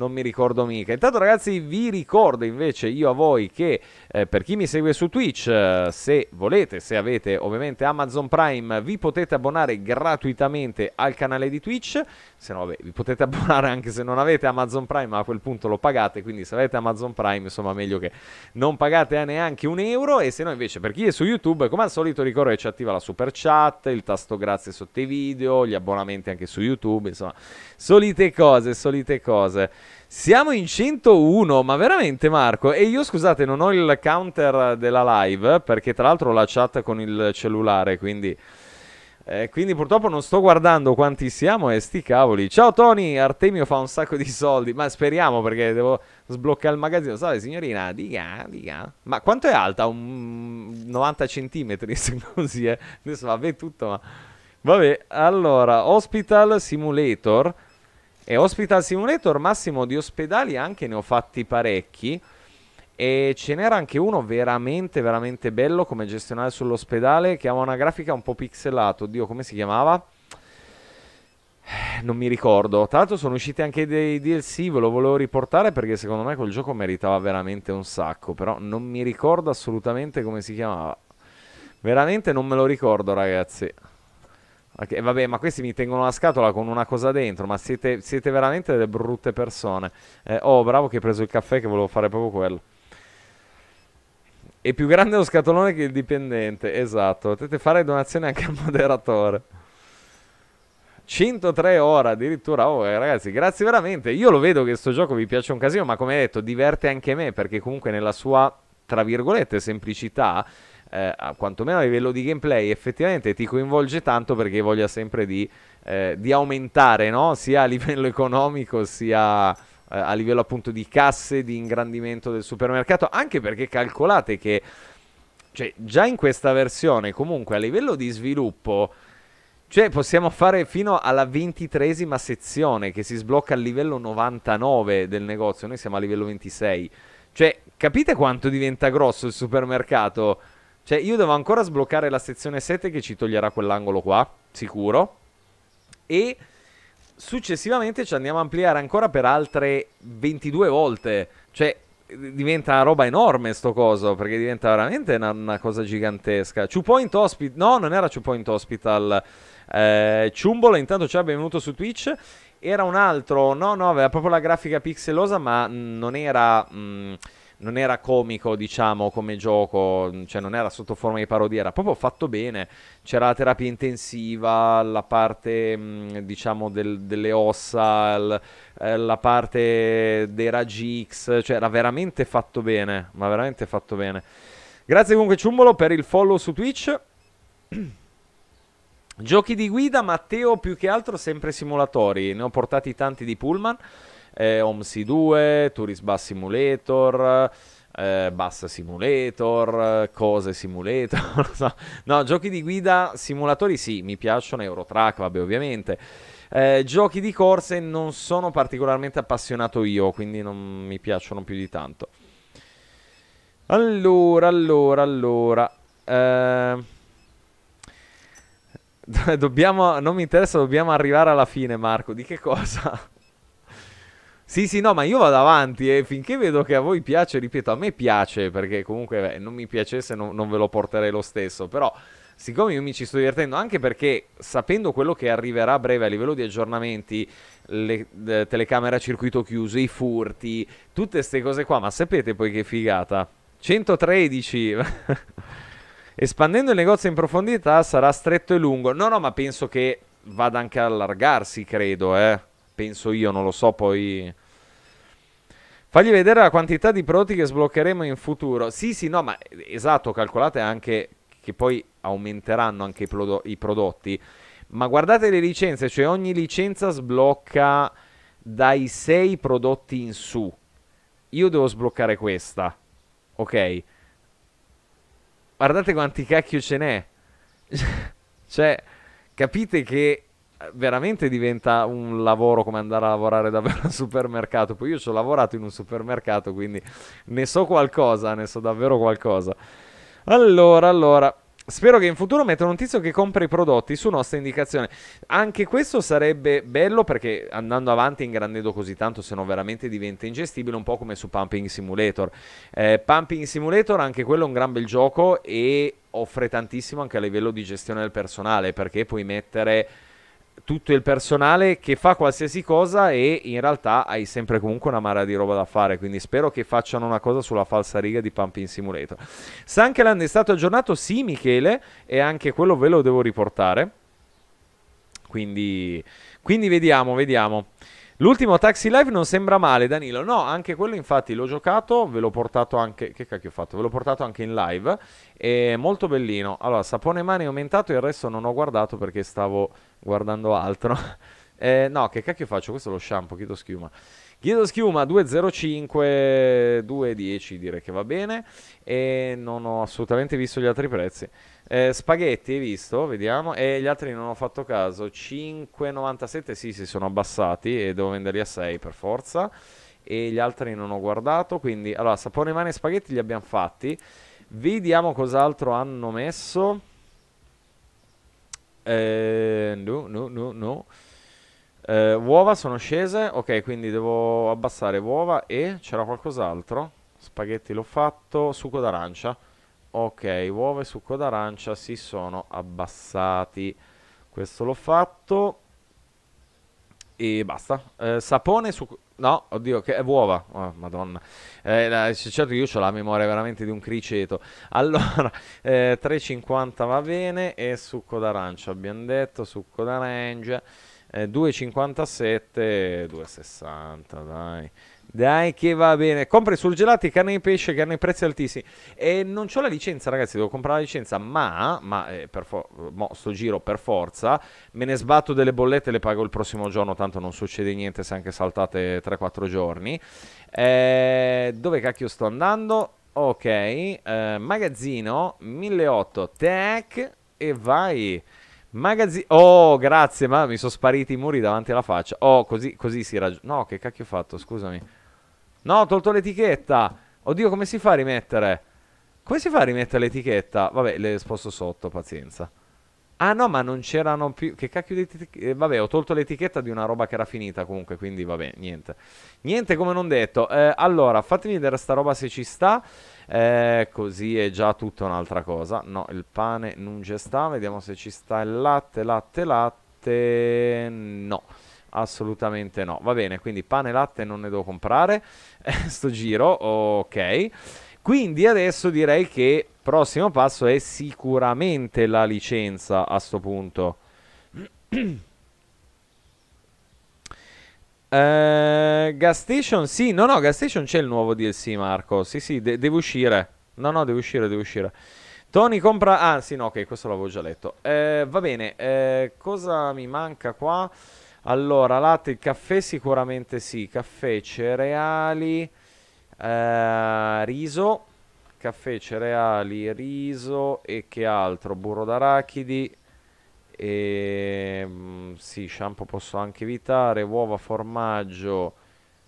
non mi ricordo mica. Intanto ragazzi vi ricordo invece io a voi che eh, per chi mi segue su Twitch, eh, se volete, se avete ovviamente Amazon Prime, vi potete abbonare gratuitamente al canale di Twitch, se no vabbè, vi potete abbonare anche se non avete Amazon Prime, ma a quel punto lo pagate, quindi se avete Amazon Prime, insomma, meglio che non pagate neanche un euro e se no invece per chi è su YouTube, come al solito ricordo ci attiva la super chat, il tasto grazie sotto i video, gli abbonamenti anche su YouTube, insomma, solite cose, solite cose. Siamo in 101, ma veramente Marco? E io scusate, non ho il counter della live, perché tra l'altro ho la chat con il cellulare, quindi... Eh, quindi purtroppo non sto guardando quanti siamo e sti cavoli. Ciao Tony, Artemio fa un sacco di soldi, ma speriamo perché devo sbloccare il magazzino. Sai signorina, diga, diga. Ma quanto è alta? Un 90 centimetri, se così è. Eh. Adesso vabbè tutto, ma... Vabbè, allora, Hospital Simulator... E Hospital Simulator, Massimo, di ospedali anche ne ho fatti parecchi. E ce n'era anche uno veramente, veramente bello come gestionale sull'ospedale che aveva una grafica un po' pixelata. Oddio, come si chiamava? Non mi ricordo. Tra l'altro sono usciti anche dei DLC, ve lo volevo riportare perché secondo me quel gioco meritava veramente un sacco. Però non mi ricordo assolutamente come si chiamava. Veramente non me lo ricordo, ragazzi. Okay, vabbè, ma questi mi tengono la scatola con una cosa dentro, ma siete, siete veramente delle brutte persone. Eh, oh, bravo che hai preso il caffè che volevo fare proprio quello. È più grande lo scatolone che il dipendente, esatto. Potete fare donazioni anche al moderatore. 103 ore addirittura, oh eh, ragazzi, grazie veramente. Io lo vedo che questo gioco vi piace un casino, ma come detto, diverte anche me perché comunque nella sua tra virgolette semplicità eh, quantomeno a livello di gameplay, effettivamente ti coinvolge tanto perché voglia sempre di, eh, di aumentare, no? sia a livello economico, sia eh, a livello appunto di casse, di ingrandimento del supermercato, anche perché calcolate che cioè, già in questa versione, comunque a livello di sviluppo, cioè possiamo fare fino alla ventitresima sezione che si sblocca al livello 99 del negozio, noi siamo a livello 26. Cioè, capite quanto diventa grosso il supermercato? Cioè, io devo ancora sbloccare la sezione 7 che ci toglierà quell'angolo qua, sicuro. E successivamente ci andiamo a ampliare ancora per altre 22 volte. Cioè, diventa una roba enorme sto coso, perché diventa veramente una, una cosa gigantesca. Two Point Hospital... No, non era Two Point Hospital. Eh, Ciumbolo intanto ci ha benvenuto su Twitch. Era un altro... No, no, aveva proprio la grafica pixelosa, ma non era... Mh, mm, non era comico, diciamo, come gioco, cioè non era sotto forma di parodia, era proprio fatto bene. C'era la terapia intensiva, la parte, mm, diciamo, del, delle ossa, l, eh, la parte dei raggi X, cioè era veramente fatto bene, ma veramente fatto bene. Grazie comunque Ciumbolo per il follow su Twitch. Giochi di guida, Matteo più che altro sempre simulatori, ne ho portati tanti di Pullman eh, OMSI 2, Tourist Bus Simulator, eh, Bus Simulator, cose simulator, non so. no, giochi di guida, simulatori sì, mi piacciono, Eurotrack, vabbè ovviamente. Eh, giochi di corse non sono particolarmente appassionato io, quindi non mi piacciono più di tanto. Allora, allora, allora. Eh... Dobbiamo, non mi interessa, dobbiamo arrivare alla fine, Marco. Di che cosa? Sì, sì, no, ma io vado avanti e eh, finché vedo che a voi piace, ripeto, a me piace perché comunque beh, non mi piacesse non, non ve lo porterei lo stesso, però siccome io mi ci sto divertendo anche perché sapendo quello che arriverà a breve a livello di aggiornamenti, le, le telecamere a circuito chiuso, i furti, tutte queste cose qua, ma sapete poi che figata? 113 Espandendo il negozio in profondità sarà stretto e lungo. No, no, ma penso che vada anche a allargarsi, credo, eh penso io, non lo so poi Fagli vedere la quantità di prodotti che sbloccheremo in futuro. Sì, sì, no, ma esatto, calcolate anche che poi aumenteranno anche i, prodotti. Ma guardate le licenze, cioè ogni licenza sblocca dai 6 prodotti in su. Io devo sbloccare questa. Ok. Guardate quanti cacchio ce n'è. cioè, capite che veramente diventa un lavoro come andare a lavorare davvero al supermercato. Poi io ci ho lavorato in un supermercato, quindi ne so qualcosa, ne so davvero qualcosa. Allora, allora. Spero che in futuro mettano un tizio che compra i prodotti su nostra indicazione. Anche questo sarebbe bello perché andando avanti ingrandendo così tanto, se no veramente diventa ingestibile, un po' come su Pumping Simulator. Eh, Pumping Simulator, anche quello è un gran bel gioco e offre tantissimo anche a livello di gestione del personale perché puoi mettere tutto il personale che fa qualsiasi cosa e in realtà hai sempre comunque una marea di roba da fare, quindi spero che facciano una cosa sulla falsa riga di Pumping Simulator. Sunkeland è stato aggiornato? Sì, Michele, e anche quello ve lo devo riportare. Quindi, quindi vediamo, vediamo. L'ultimo Taxi Live non sembra male, Danilo. No, anche quello infatti l'ho giocato, ve l'ho portato anche... Che cacchio ho fatto? Ve l'ho portato anche in live. È molto bellino. Allora, sapone mani aumentato il resto non ho guardato perché stavo guardando altro. eh, no, che cacchio faccio? Questo è lo shampoo, chiedo schiuma. Chiedo schiuma 205, 210 direi che va bene. E non ho assolutamente visto gli altri prezzi. Eh, spaghetti, hai visto? Vediamo. E gli altri non ho fatto caso. 5,97 sì, si sono abbassati e devo venderli a 6 per forza. E gli altri non ho guardato. Quindi, allora, sapone, mani e spaghetti li abbiamo fatti. Vediamo cos'altro hanno messo. Eh, no, no, no, no. Eh, uova sono scese. Ok, quindi devo abbassare uova e c'era qualcos'altro. Spaghetti l'ho fatto. Succo d'arancia ok uova e succo d'arancia si sono abbassati questo l'ho fatto e basta eh, sapone su no oddio che è uova oh, madonna eh, certo io ho la memoria veramente di un criceto allora eh, 3,50 va bene e succo d'arancia abbiamo detto succo d'arancia 2,57 eh, 2,60 dai dai che va bene. Compri surgelati, carne di pesce che hanno i prezzi altissimi. E non ho la licenza, ragazzi, devo comprare la licenza, ma, ma eh, for- mo, sto giro per forza, me ne sbatto delle bollette, e le pago il prossimo giorno, tanto non succede niente se anche saltate 3-4 giorni. Eh, dove cacchio sto andando? Ok, eh, magazzino 1800, tech e vai. Magazzino. Oh, grazie, ma mi sono spariti i muri davanti alla faccia. Oh, così, così si raggiunge. No, che cacchio ho fatto? Scusami. No, ho tolto l'etichetta. Oddio, come si fa a rimettere? Come si fa a rimettere l'etichetta? Vabbè, le sposto sotto, pazienza. Ah no, ma non c'erano più... Che cacchio di etichetta? Eh, vabbè, ho tolto l'etichetta di una roba che era finita comunque, quindi vabbè, niente. Niente come non detto. Eh, allora, fatemi vedere sta roba se ci sta. Eh, così è già tutta un'altra cosa. No, il pane non ci sta. Vediamo se ci sta il latte, latte, latte... No. Assolutamente no. Va bene, quindi pane e latte non ne devo comprare sto giro, ok. Quindi adesso direi che prossimo passo è sicuramente la licenza a sto punto. Uh, gas Station, sì, no, no, Gas Station c'è il nuovo DLC, Marco. Sì, sì, de devo uscire. No, no, devo uscire, devo uscire. Tony compra... Ah, sì, no, ok, questo l'avevo già letto. Uh, va bene, uh, cosa mi manca qua? Allora, latte, caffè sicuramente sì, caffè, cereali, eh, riso, caffè, cereali, riso e che altro? Burro d'arachidi, e, mm, sì, shampoo posso anche evitare, uova, formaggio,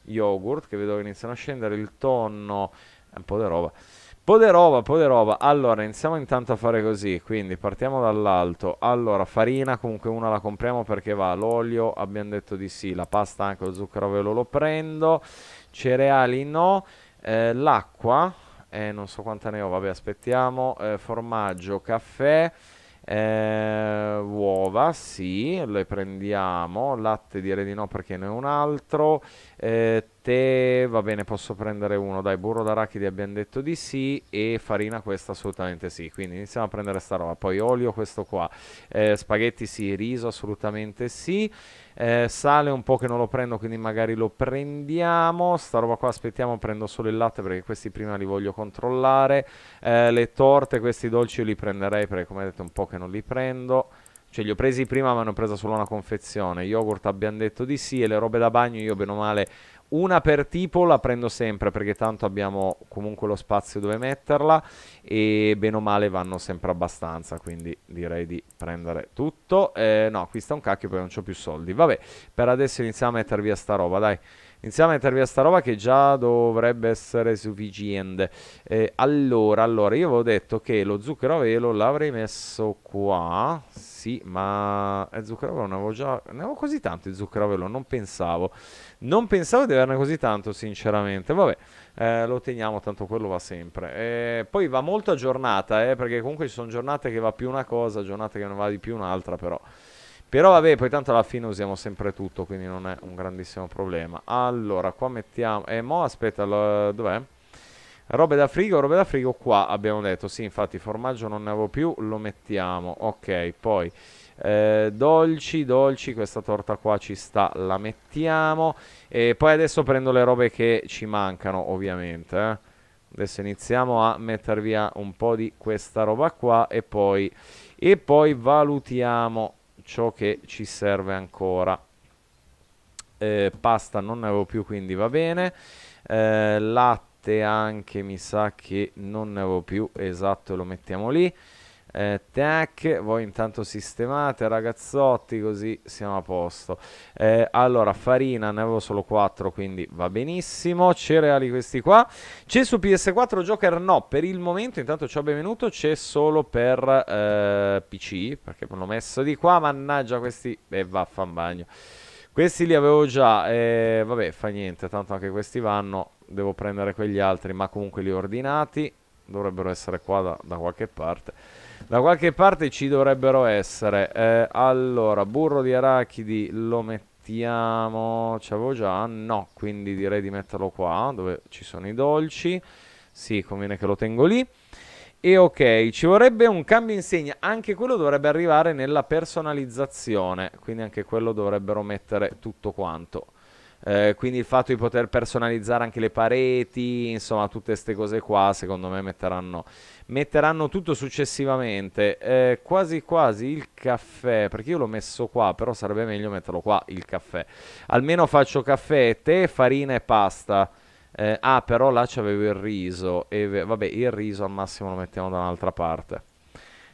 yogurt che vedo che iniziano a scendere, il tonno, un po' di roba. Poderova, Poderova. Allora, iniziamo intanto a fare così, quindi partiamo dall'alto. Allora, farina comunque una la compriamo perché va. L'olio abbiamo detto di sì, la pasta anche, lo zucchero velo lo prendo. Cereali no. Eh, l'acqua, eh, non so quanta ne ho, vabbè aspettiamo. Eh, formaggio, caffè. Eh, uova, sì, le prendiamo. Latte direi di no perché ne è un altro. Eh, te. Va bene, posso prendere uno. Dai, burro d'arachidi abbiamo detto di sì. E farina questa assolutamente sì. Quindi iniziamo a prendere sta roba. Poi olio questo qua. Eh, spaghetti sì, riso assolutamente sì. Eh, sale un po' che non lo prendo, quindi magari lo prendiamo. Sta roba qua aspettiamo, prendo solo il latte perché questi prima li voglio controllare. Eh, le torte, questi dolci li prenderei perché come detto un po' che non li prendo. Cioè, li ho presi prima, ma ne ho presa solo una confezione. Yogurt abbiamo detto di sì, e le robe da bagno io, bene o male, una per tipo la prendo sempre perché tanto abbiamo comunque lo spazio dove metterla e bene o male vanno sempre abbastanza, quindi direi di prendere tutto. Eh, no, qui sta un cacchio perché non ho più soldi. Vabbè, per adesso iniziamo a mettere via sta roba, dai. Iniziamo a mettere via sta roba che già dovrebbe essere sufficiente. Eh, allora, allora, io avevo detto che lo zucchero a velo l'avrei messo qua. Sì sì, ma eh, Zuccarello ne avevo già... Ne avevo così tanto di Zuccherovelo, non pensavo. Non pensavo di averne così tanto, sinceramente. Vabbè, eh, lo teniamo, tanto quello va sempre. Eh, poi va molto a giornata, eh, perché comunque ci sono giornate che va più una cosa, giornate che non va di più un'altra, però... Però vabbè, poi tanto alla fine usiamo sempre tutto, quindi non è un grandissimo problema. Allora, qua mettiamo... E eh, mo aspetta, lo... dov'è? Robe da frigo, robe da frigo qua abbiamo detto, sì infatti formaggio non ne avevo più, lo mettiamo, ok, poi eh, dolci, dolci, questa torta qua ci sta, la mettiamo e poi adesso prendo le robe che ci mancano ovviamente, eh. adesso iniziamo a metter via un po' di questa roba qua e poi, e poi valutiamo ciò che ci serve ancora. Eh, pasta non ne avevo più quindi va bene, eh, latte 7 anche mi sa che non ne avevo più esatto lo mettiamo lì eh, tac, voi intanto sistemate ragazzotti così siamo a posto. Eh, allora, farina ne avevo solo 4 quindi va benissimo. Cereali questi qua. C'è su PS4 Joker? No, per il momento intanto ciò benvenuto c'è solo per eh, PC perché me l'ho messo di qua. Mannaggia questi e eh, vaffan bagno. Questi li avevo già, eh, vabbè fa niente, tanto anche questi vanno devo prendere quegli altri, ma comunque li ho ordinati. Dovrebbero essere qua da, da qualche parte. Da qualche parte ci dovrebbero essere. Eh, allora, burro di arachidi lo mettiamo... C'avevo già? No, quindi direi di metterlo qua, dove ci sono i dolci. Sì, conviene che lo tengo lì. E ok, ci vorrebbe un cambio insegna, anche quello dovrebbe arrivare nella personalizzazione, quindi anche quello dovrebbero mettere tutto quanto. Eh, quindi il fatto di poter personalizzare anche le pareti, insomma, tutte queste cose qua, secondo me metteranno, metteranno tutto successivamente. Eh, quasi quasi il caffè, perché io l'ho messo qua, però sarebbe meglio metterlo qua il caffè. Almeno faccio caffè, tè, farina e pasta. Eh, ah, però là c'avevo il riso. E vabbè, il riso al massimo lo mettiamo da un'altra parte.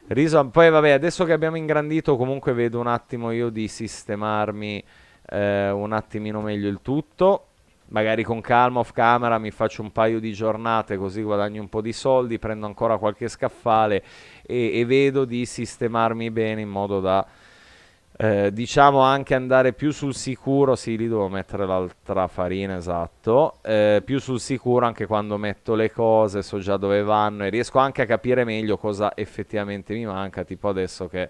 Riso, poi vabbè, adesso che abbiamo ingrandito, comunque vedo un attimo io di sistemarmi eh, un attimino meglio il tutto. Magari con calma off camera mi faccio un paio di giornate così guadagno un po' di soldi, prendo ancora qualche scaffale e, e vedo di sistemarmi bene in modo da eh, diciamo anche andare più sul sicuro, sì lì devo mettere l'altra farina, esatto, eh, più sul sicuro anche quando metto le cose, so già dove vanno e riesco anche a capire meglio cosa effettivamente mi manca, tipo adesso che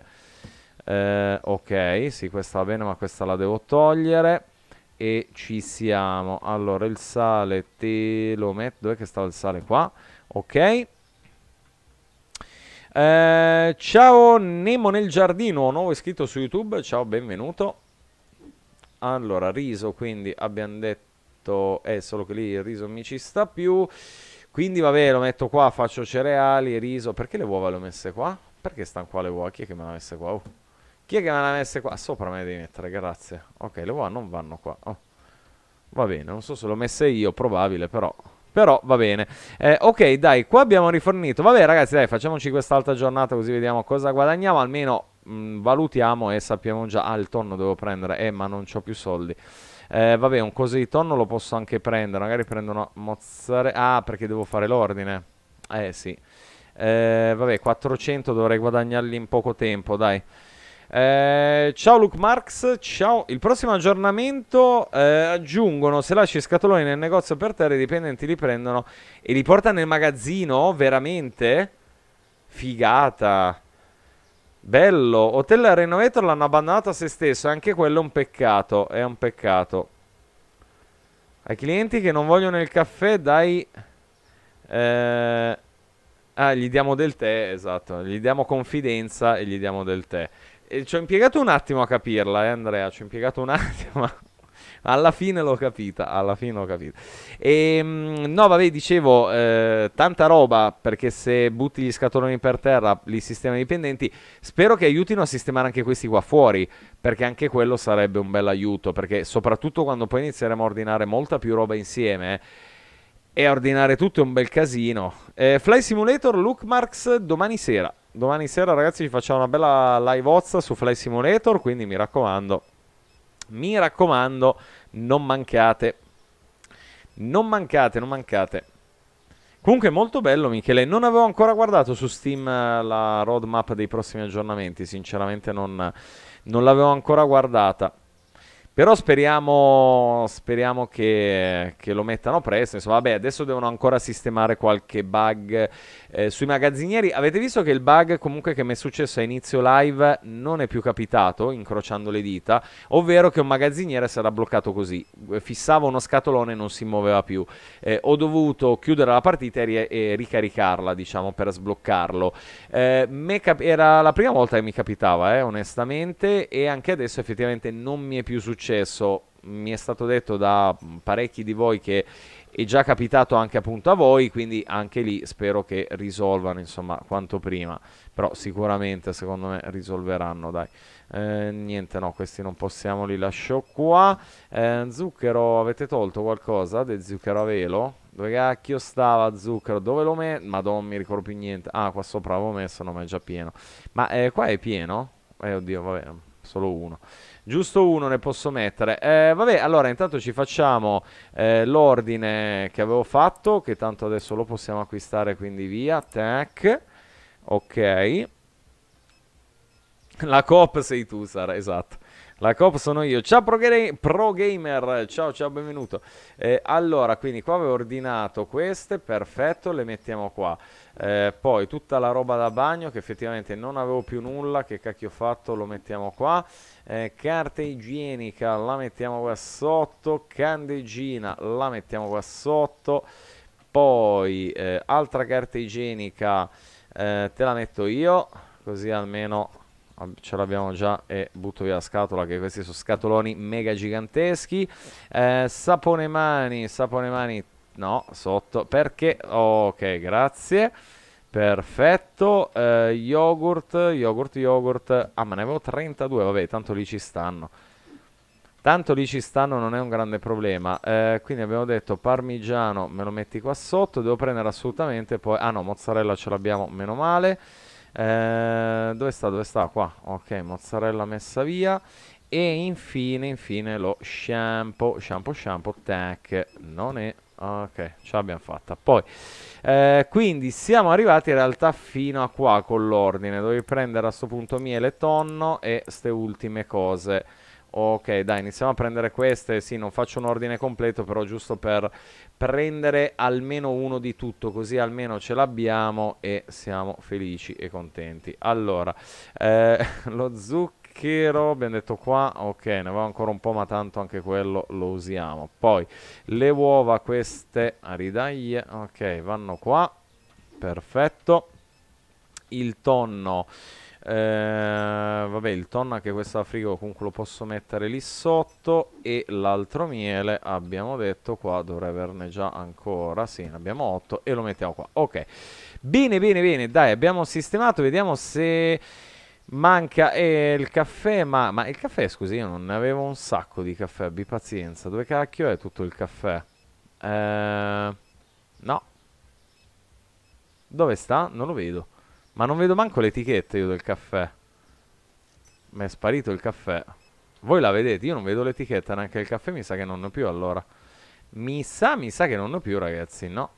eh, ok sì questa va bene ma questa la devo togliere e ci siamo allora il sale te lo metto dove che stava il sale qua ok eh, ciao Nemo nel giardino nuovo iscritto su youtube ciao benvenuto allora riso quindi abbiamo detto è eh, solo che lì il riso mi ci sta più quindi vabbè lo metto qua faccio cereali riso perché le uova le ho messe qua perché stanno qua le uova chi è che me le ha messe qua oh. Chi è che me l'ha messa qua? Sopra me le devi mettere, grazie. Ok, le uova non vanno qua. Oh. Va bene, non so se l'ho messa io, probabile però... Però va bene. Eh, ok, dai, qua abbiamo rifornito. Vabbè, ragazzi, dai, facciamoci quest'altra giornata così vediamo cosa guadagniamo. Almeno mh, mm, valutiamo e sappiamo già... Ah, il tonno devo prendere. Eh, ma non ho più soldi. Eh, vabbè, un coso di tonno lo posso anche prendere. Magari prendo una mozzarella. Ah, perché devo fare l'ordine. Eh, sì. Eh, vabbè, 400 dovrei guadagnarli in poco tempo, dai. Eh, ciao Luke Marx, ciao. Il prossimo aggiornamento eh, aggiungono se lasci scatoloni nel negozio per terra i dipendenti li prendono e li porta nel magazzino, veramente? Figata. Bello, Hotel Renovator l'hanno abbandonato a se stesso, anche quello è un peccato, è un peccato. Ai clienti che non vogliono il caffè dai... Eh, ah, gli diamo del tè, esatto, gli diamo confidenza e gli diamo del tè. Eh, ci ho impiegato un attimo a capirla, eh, Andrea. Ci ho impiegato un attimo. alla fine l'ho capita. Alla fine l'ho capita. E, ehm, no, vabbè, dicevo, eh, tanta roba. Perché se butti gli scatoloni per terra, li sistema i dipendenti. Spero che aiutino a sistemare anche questi qua fuori. Perché anche quello sarebbe un bel aiuto. Perché soprattutto quando poi inizieremo a ordinare molta più roba insieme. Eh, e ordinare tutto è un bel casino. Eh, Fly Simulator Look Marks domani sera domani sera ragazzi ci facciamo una bella live ozza su Fly Simulator, quindi mi raccomando, mi raccomando, non mancate. Non mancate, non mancate. Comunque molto bello Michele, non avevo ancora guardato su Steam eh, la roadmap dei prossimi aggiornamenti, sinceramente non, non l'avevo ancora guardata. Però speriamo, speriamo che, che, lo mettano presto. Insomma, vabbè, adesso devono ancora sistemare qualche bug eh, sui magazzinieri. Avete visto che il bug comunque che mi è successo a inizio live non è più capitato, incrociando le dita, ovvero che un magazziniere sarà bloccato così. Fissava uno scatolone e non si muoveva più. Eh, ho dovuto chiudere la partita e, e ricaricarla, diciamo, per sbloccarlo. Eh, cap- era la prima volta che mi capitava, eh, onestamente, e anche adesso effettivamente non mi è più successo successo, mi è stato detto da parecchi di voi che è già capitato anche appunto a voi, quindi anche lì spero che risolvano insomma quanto prima, però sicuramente secondo me risolveranno dai. Eh, niente no, questi non possiamo li lascio qua. Eh, zucchero, avete tolto qualcosa del zucchero a velo? Dove cacchio stava zucchero? Dove lo metto? Madonna, mi ricordo più niente. Ah, qua sopra l'avevo messo, no, ma è già pieno. Ma eh, qua è pieno? Eh, oddio, vabbè, solo uno. Giusto uno ne posso mettere. Eh, vabbè, allora intanto ci facciamo eh, l'ordine che avevo fatto, che tanto adesso lo possiamo acquistare, quindi via. Tac. Ok. La coop sei tu, Sara, esatto. La coop sono io. Ciao pro, pro gamer, ciao ciao, benvenuto. Eh, allora, quindi qua avevo ordinato queste, perfetto, le mettiamo qua. Eh, poi tutta la roba da bagno che effettivamente non avevo più nulla, che cacchio ho fatto, lo mettiamo qua. Eh, carta igienica la mettiamo qua sotto, candeggina la mettiamo qua sotto. Poi eh, altra carta igienica eh, te la metto io, così almeno ce l'abbiamo già e butto via la scatola che questi sono scatoloni mega giganteschi eh, sapone mani sapone mani No, sotto. Perché? Ok, grazie. Perfetto. Eh, yogurt, yogurt, yogurt. Ah, ma ne avevo 32. Vabbè, tanto lì ci stanno. Tanto lì ci stanno, non è un grande problema. Eh, quindi abbiamo detto parmigiano, me lo metti qua sotto. Devo prendere assolutamente poi... Ah no, mozzarella ce l'abbiamo, meno male. Eh, dove sta? Dove sta? Qua. Ok, mozzarella messa via. E infine, infine lo shampoo, shampoo, shampoo, tac, non è... Ok, ce l'abbiamo fatta. Poi, eh, quindi siamo arrivati in realtà fino a qua con l'ordine. Dovevi prendere a questo punto miele, tonno e ste ultime cose. Ok, dai, iniziamo a prendere queste. Sì, non faccio un ordine completo, però giusto per prendere almeno uno di tutto, così almeno ce l'abbiamo e siamo felici e contenti. Allora, eh, lo zucchero archero, abbiamo detto qua, ok, ne avevo ancora un po', ma tanto anche quello lo usiamo. Poi le uova, queste aridaglie, ok, vanno qua, perfetto. Il tonno, eh, vabbè, il tonno anche questo a frigo comunque lo posso mettere lì sotto. E l'altro miele, abbiamo detto qua, dovrei averne già ancora, sì, ne abbiamo 8 e lo mettiamo qua, ok. Bene, bene, bene, dai, abbiamo sistemato, vediamo se... Manca eh, il caffè, ma, ma, il caffè, scusi, io non ne avevo un sacco di caffè, abbi pazienza. Dove cacchio è tutto il caffè? Eh, no. Dove sta? Non lo vedo. Ma non vedo manco l'etichetta io del caffè. Mi è sparito il caffè. Voi la vedete? Io non vedo l'etichetta neanche il caffè, mi sa che non ne ho più allora. Mi sa, mi sa che non ne ho più ragazzi, no?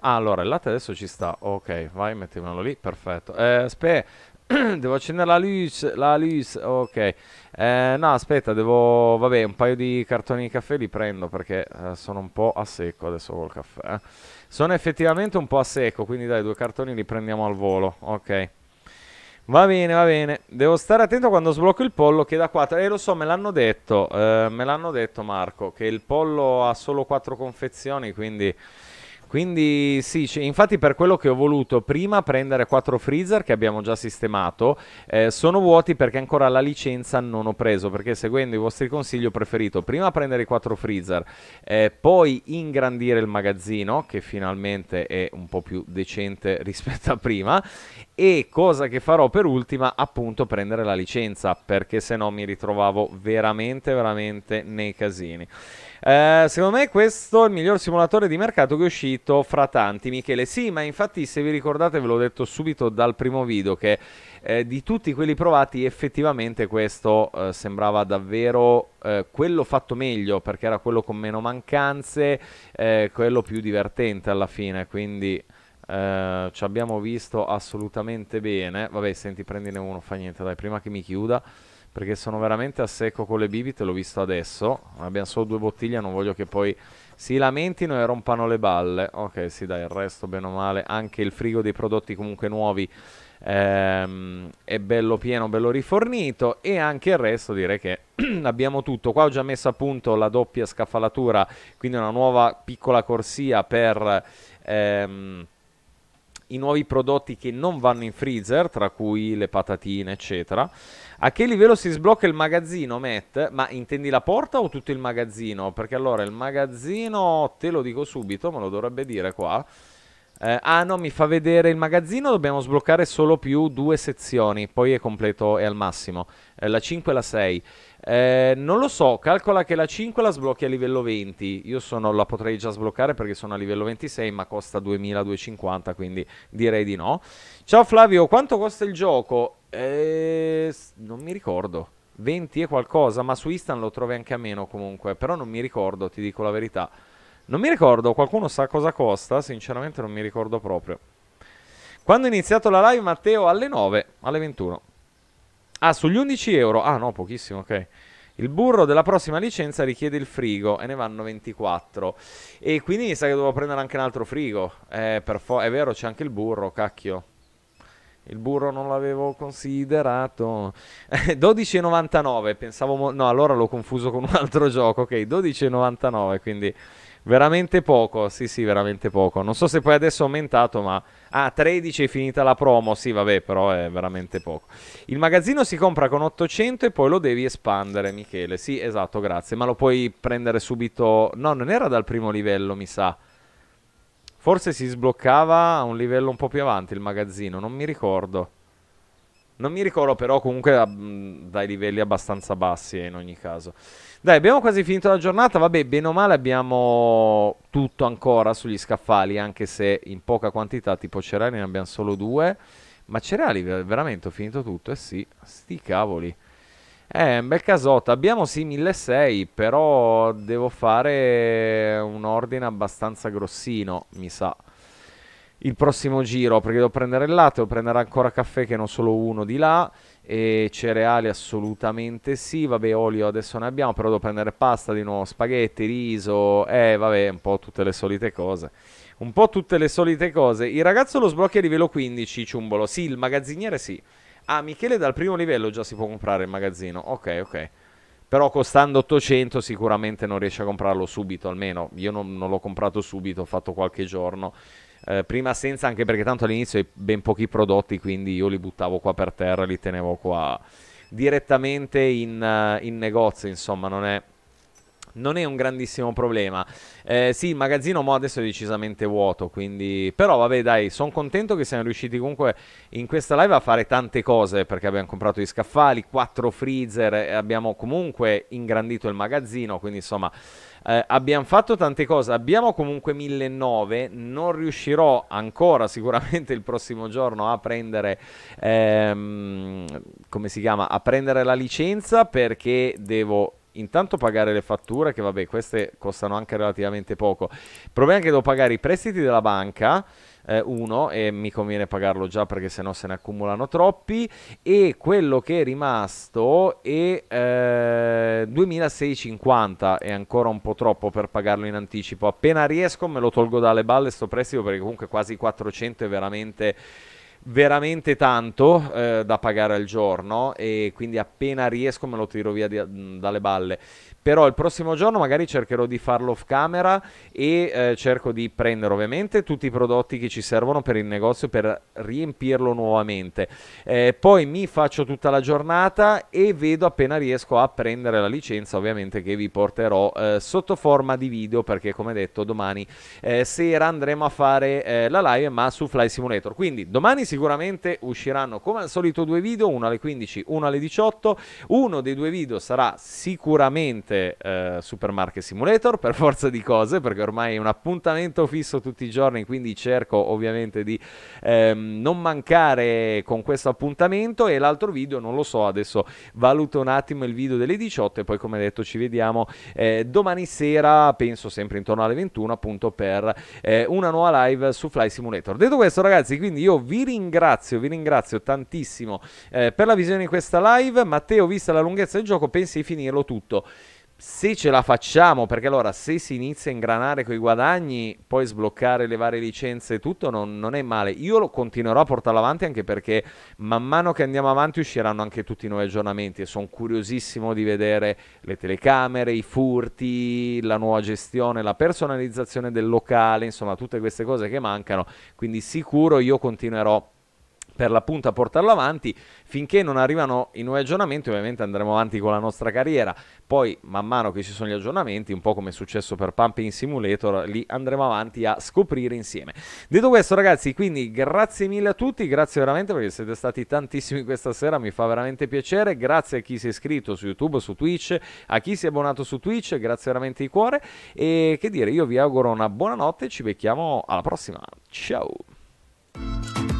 Ah, allora, il latte adesso ci sta. Ok, vai, mettiamolo lì, perfetto. Eh, spe devo accendere la luce, la luce, ok. Eh, no, aspetta, devo... Vabbè, un paio di cartoni di caffè li prendo perché eh, sono un po' a secco adesso col caffè. Eh. Sono effettivamente un po' a secco, quindi dai, due cartoni li prendiamo al volo, ok. Va bene, va bene. Devo stare attento quando sblocco il pollo che da 4... Eh, lo so, me l'hanno detto, eh, me l'hanno detto Marco, che il pollo ha solo 4 confezioni, quindi... Quindi sì, infatti per quello che ho voluto prima prendere 4 freezer che abbiamo già sistemato, eh, sono vuoti perché ancora la licenza non ho preso, perché seguendo i vostri consigli ho preferito prima prendere i 4 freezer, eh, poi ingrandire il magazzino che finalmente è un po' più decente rispetto a prima e cosa che farò per ultima appunto prendere la licenza perché se no mi ritrovavo veramente veramente nei casini. Eh, secondo me questo è il miglior simulatore di mercato che è uscito fra tanti, Michele. Sì, ma infatti se vi ricordate ve l'ho detto subito dal primo video che eh, di tutti quelli provati effettivamente questo eh, sembrava davvero eh, quello fatto meglio perché era quello con meno mancanze, eh, quello più divertente alla fine, quindi... Uh, ci abbiamo visto assolutamente bene. Vabbè, senti, prendine uno, fa niente, dai, prima che mi chiuda perché sono veramente a secco con le bibite, l'ho visto adesso, abbiamo solo due bottiglie, non voglio che poi si lamentino e rompano le balle. Ok, sì dai, il resto bene o male, anche il frigo dei prodotti comunque nuovi ehm, è bello pieno, bello rifornito e anche il resto direi che abbiamo tutto. Qua ho già messo a punto la doppia scaffalatura, quindi una nuova piccola corsia per... Ehm, i nuovi prodotti che non vanno in freezer, tra cui le patatine, eccetera. A che livello si sblocca il magazzino, Matt? Ma intendi la porta o tutto il magazzino? Perché allora il magazzino, te lo dico subito, me lo dovrebbe dire qua. Eh, ah no, mi fa vedere il magazzino, dobbiamo sbloccare solo più due sezioni, poi è completo e al massimo. Eh, la 5 e la 6. Eh, non lo so, calcola che la 5 la sblocchi a livello 20. Io sono, la potrei già sbloccare perché sono a livello 26, ma costa 2250, quindi direi di no. Ciao Flavio, quanto costa il gioco? Eh, non mi ricordo. 20 e qualcosa, ma su Instan lo trovi anche a meno comunque, però non mi ricordo, ti dico la verità. Non mi ricordo, qualcuno sa cosa costa? Sinceramente non mi ricordo proprio. Quando è iniziato la live, Matteo? Alle 9, alle 21. Ah, sugli 11 euro. Ah, no, pochissimo, ok. Il burro della prossima licenza richiede il frigo e ne vanno 24. E quindi mi sa che devo prendere anche un altro frigo. Eh, per fo- è vero, c'è anche il burro, cacchio. Il burro non l'avevo considerato. 12,99, eh, pensavo... Mo- no, allora l'ho confuso con un altro gioco, ok. 12,99, quindi... Veramente poco, sì sì, veramente poco. Non so se poi adesso è aumentato, ma... Ah, 13 è finita la promo, sì vabbè, però è veramente poco. Il magazzino si compra con 800 e poi lo devi espandere, Michele. Sì, esatto, grazie. Ma lo puoi prendere subito... No, non era dal primo livello, mi sa. Forse si sbloccava a un livello un po' più avanti il magazzino, non mi ricordo. Non mi ricordo però comunque mm, dai livelli abbastanza bassi eh, in ogni caso. Dai, abbiamo quasi finito la giornata. Vabbè, bene o male abbiamo tutto ancora sugli scaffali, anche se in poca quantità, tipo cereali ne abbiamo solo due. Ma cereali, veramente ho finito tutto? Eh sì, sti cavoli. Eh, un bel casotto. Abbiamo sì 1600, però devo fare un ordine abbastanza grossino, mi sa. Il prossimo giro, perché devo prendere il latte, devo prendere ancora caffè che non solo uno di là e cereali assolutamente sì, vabbè olio adesso ne abbiamo, però devo prendere pasta di nuovo, spaghetti, riso, eh vabbè un po' tutte le solite cose. Un po' tutte le solite cose. Il ragazzo lo sblocchi a livello 15, ciumbolo. Sì, il magazziniere sì. Ah, Michele dal primo livello già si può comprare il magazzino. Ok, ok. Però costando 800 sicuramente non riesce a comprarlo subito, almeno io non, non l'ho comprato subito, ho fatto qualche giorno. Eh, prima senza anche perché tanto all'inizio hai ben pochi prodotti, quindi io li buttavo qua per terra, li tenevo qua direttamente in, eh, in negozio, insomma, non è non è un grandissimo problema. Eh, sì, il magazzino mo adesso è decisamente vuoto, quindi... Però vabbè dai, sono contento che siamo riusciti comunque in questa live a fare tante cose, perché abbiamo comprato gli scaffali, quattro freezer, e abbiamo comunque ingrandito il magazzino, quindi insomma eh, abbiamo fatto tante cose, abbiamo comunque 1009, non riuscirò ancora sicuramente il prossimo giorno a prendere, ehm, come si chiama, a prendere la licenza perché devo intanto pagare le fatture, che vabbè, queste costano anche relativamente poco. Il problema è che devo pagare i prestiti della banca eh, uno e mi conviene pagarlo già perché sennò se ne accumulano troppi e quello che è rimasto è eh, 2650 è ancora un po' troppo per pagarlo in anticipo appena riesco me lo tolgo dalle balle sto prestito perché comunque quasi 400 è veramente veramente tanto eh, da pagare al giorno e quindi appena riesco me lo tiro via di, dalle balle. Però il prossimo giorno magari cercherò di farlo off camera e eh, cerco di prendere ovviamente tutti i prodotti che ci servono per il negozio per riempirlo nuovamente. Eh, poi mi faccio tutta la giornata e vedo appena riesco a prendere la licenza ovviamente che vi porterò eh, sotto forma di video perché come detto domani eh, sera andremo a fare eh, la live ma su Fly Simulator. Quindi domani si sicuramente usciranno come al solito due video, uno alle 15, uno alle 18. Uno dei due video sarà sicuramente eh, Supermarket Simulator, per forza di cose, perché ormai è un appuntamento fisso tutti i giorni, quindi cerco ovviamente di ehm, non mancare con questo appuntamento. E l'altro video, non lo so, adesso valuto un attimo il video delle 18 e poi come detto ci vediamo eh, domani sera, penso sempre intorno alle 21 appunto per eh, una nuova live su Fly Simulator. Detto questo ragazzi, quindi io vi ringrazio ringrazio, vi ringrazio tantissimo eh, per la visione di questa live. Matteo, vista la lunghezza del gioco, pensi di finirlo tutto? se ce la facciamo, perché allora se si inizia a ingranare con i guadagni, poi sbloccare le varie licenze e tutto non, non, è male. Io lo continuerò a portarlo avanti anche perché man mano che andiamo avanti usciranno anche tutti i nuovi aggiornamenti e sono curiosissimo di vedere le telecamere, i furti, la nuova gestione, la personalizzazione del locale, insomma tutte queste cose che mancano. Quindi sicuro io continuerò per l'appunto a portarlo avanti. Finché non arrivano i nuovi aggiornamenti, ovviamente andremo avanti con la nostra carriera. Poi, man mano che ci sono gli aggiornamenti, un po' come è successo per Pumping Simulator, li andremo avanti a scoprire insieme. Detto questo, ragazzi, quindi grazie mille a tutti, grazie veramente perché siete stati tantissimi questa sera, mi fa veramente piacere. Grazie a chi si è iscritto su YouTube, su Twitch, a chi si è abbonato su Twitch, grazie veramente di cuore. E che dire, io vi auguro una buona notte, ci becchiamo alla prossima. Ciao!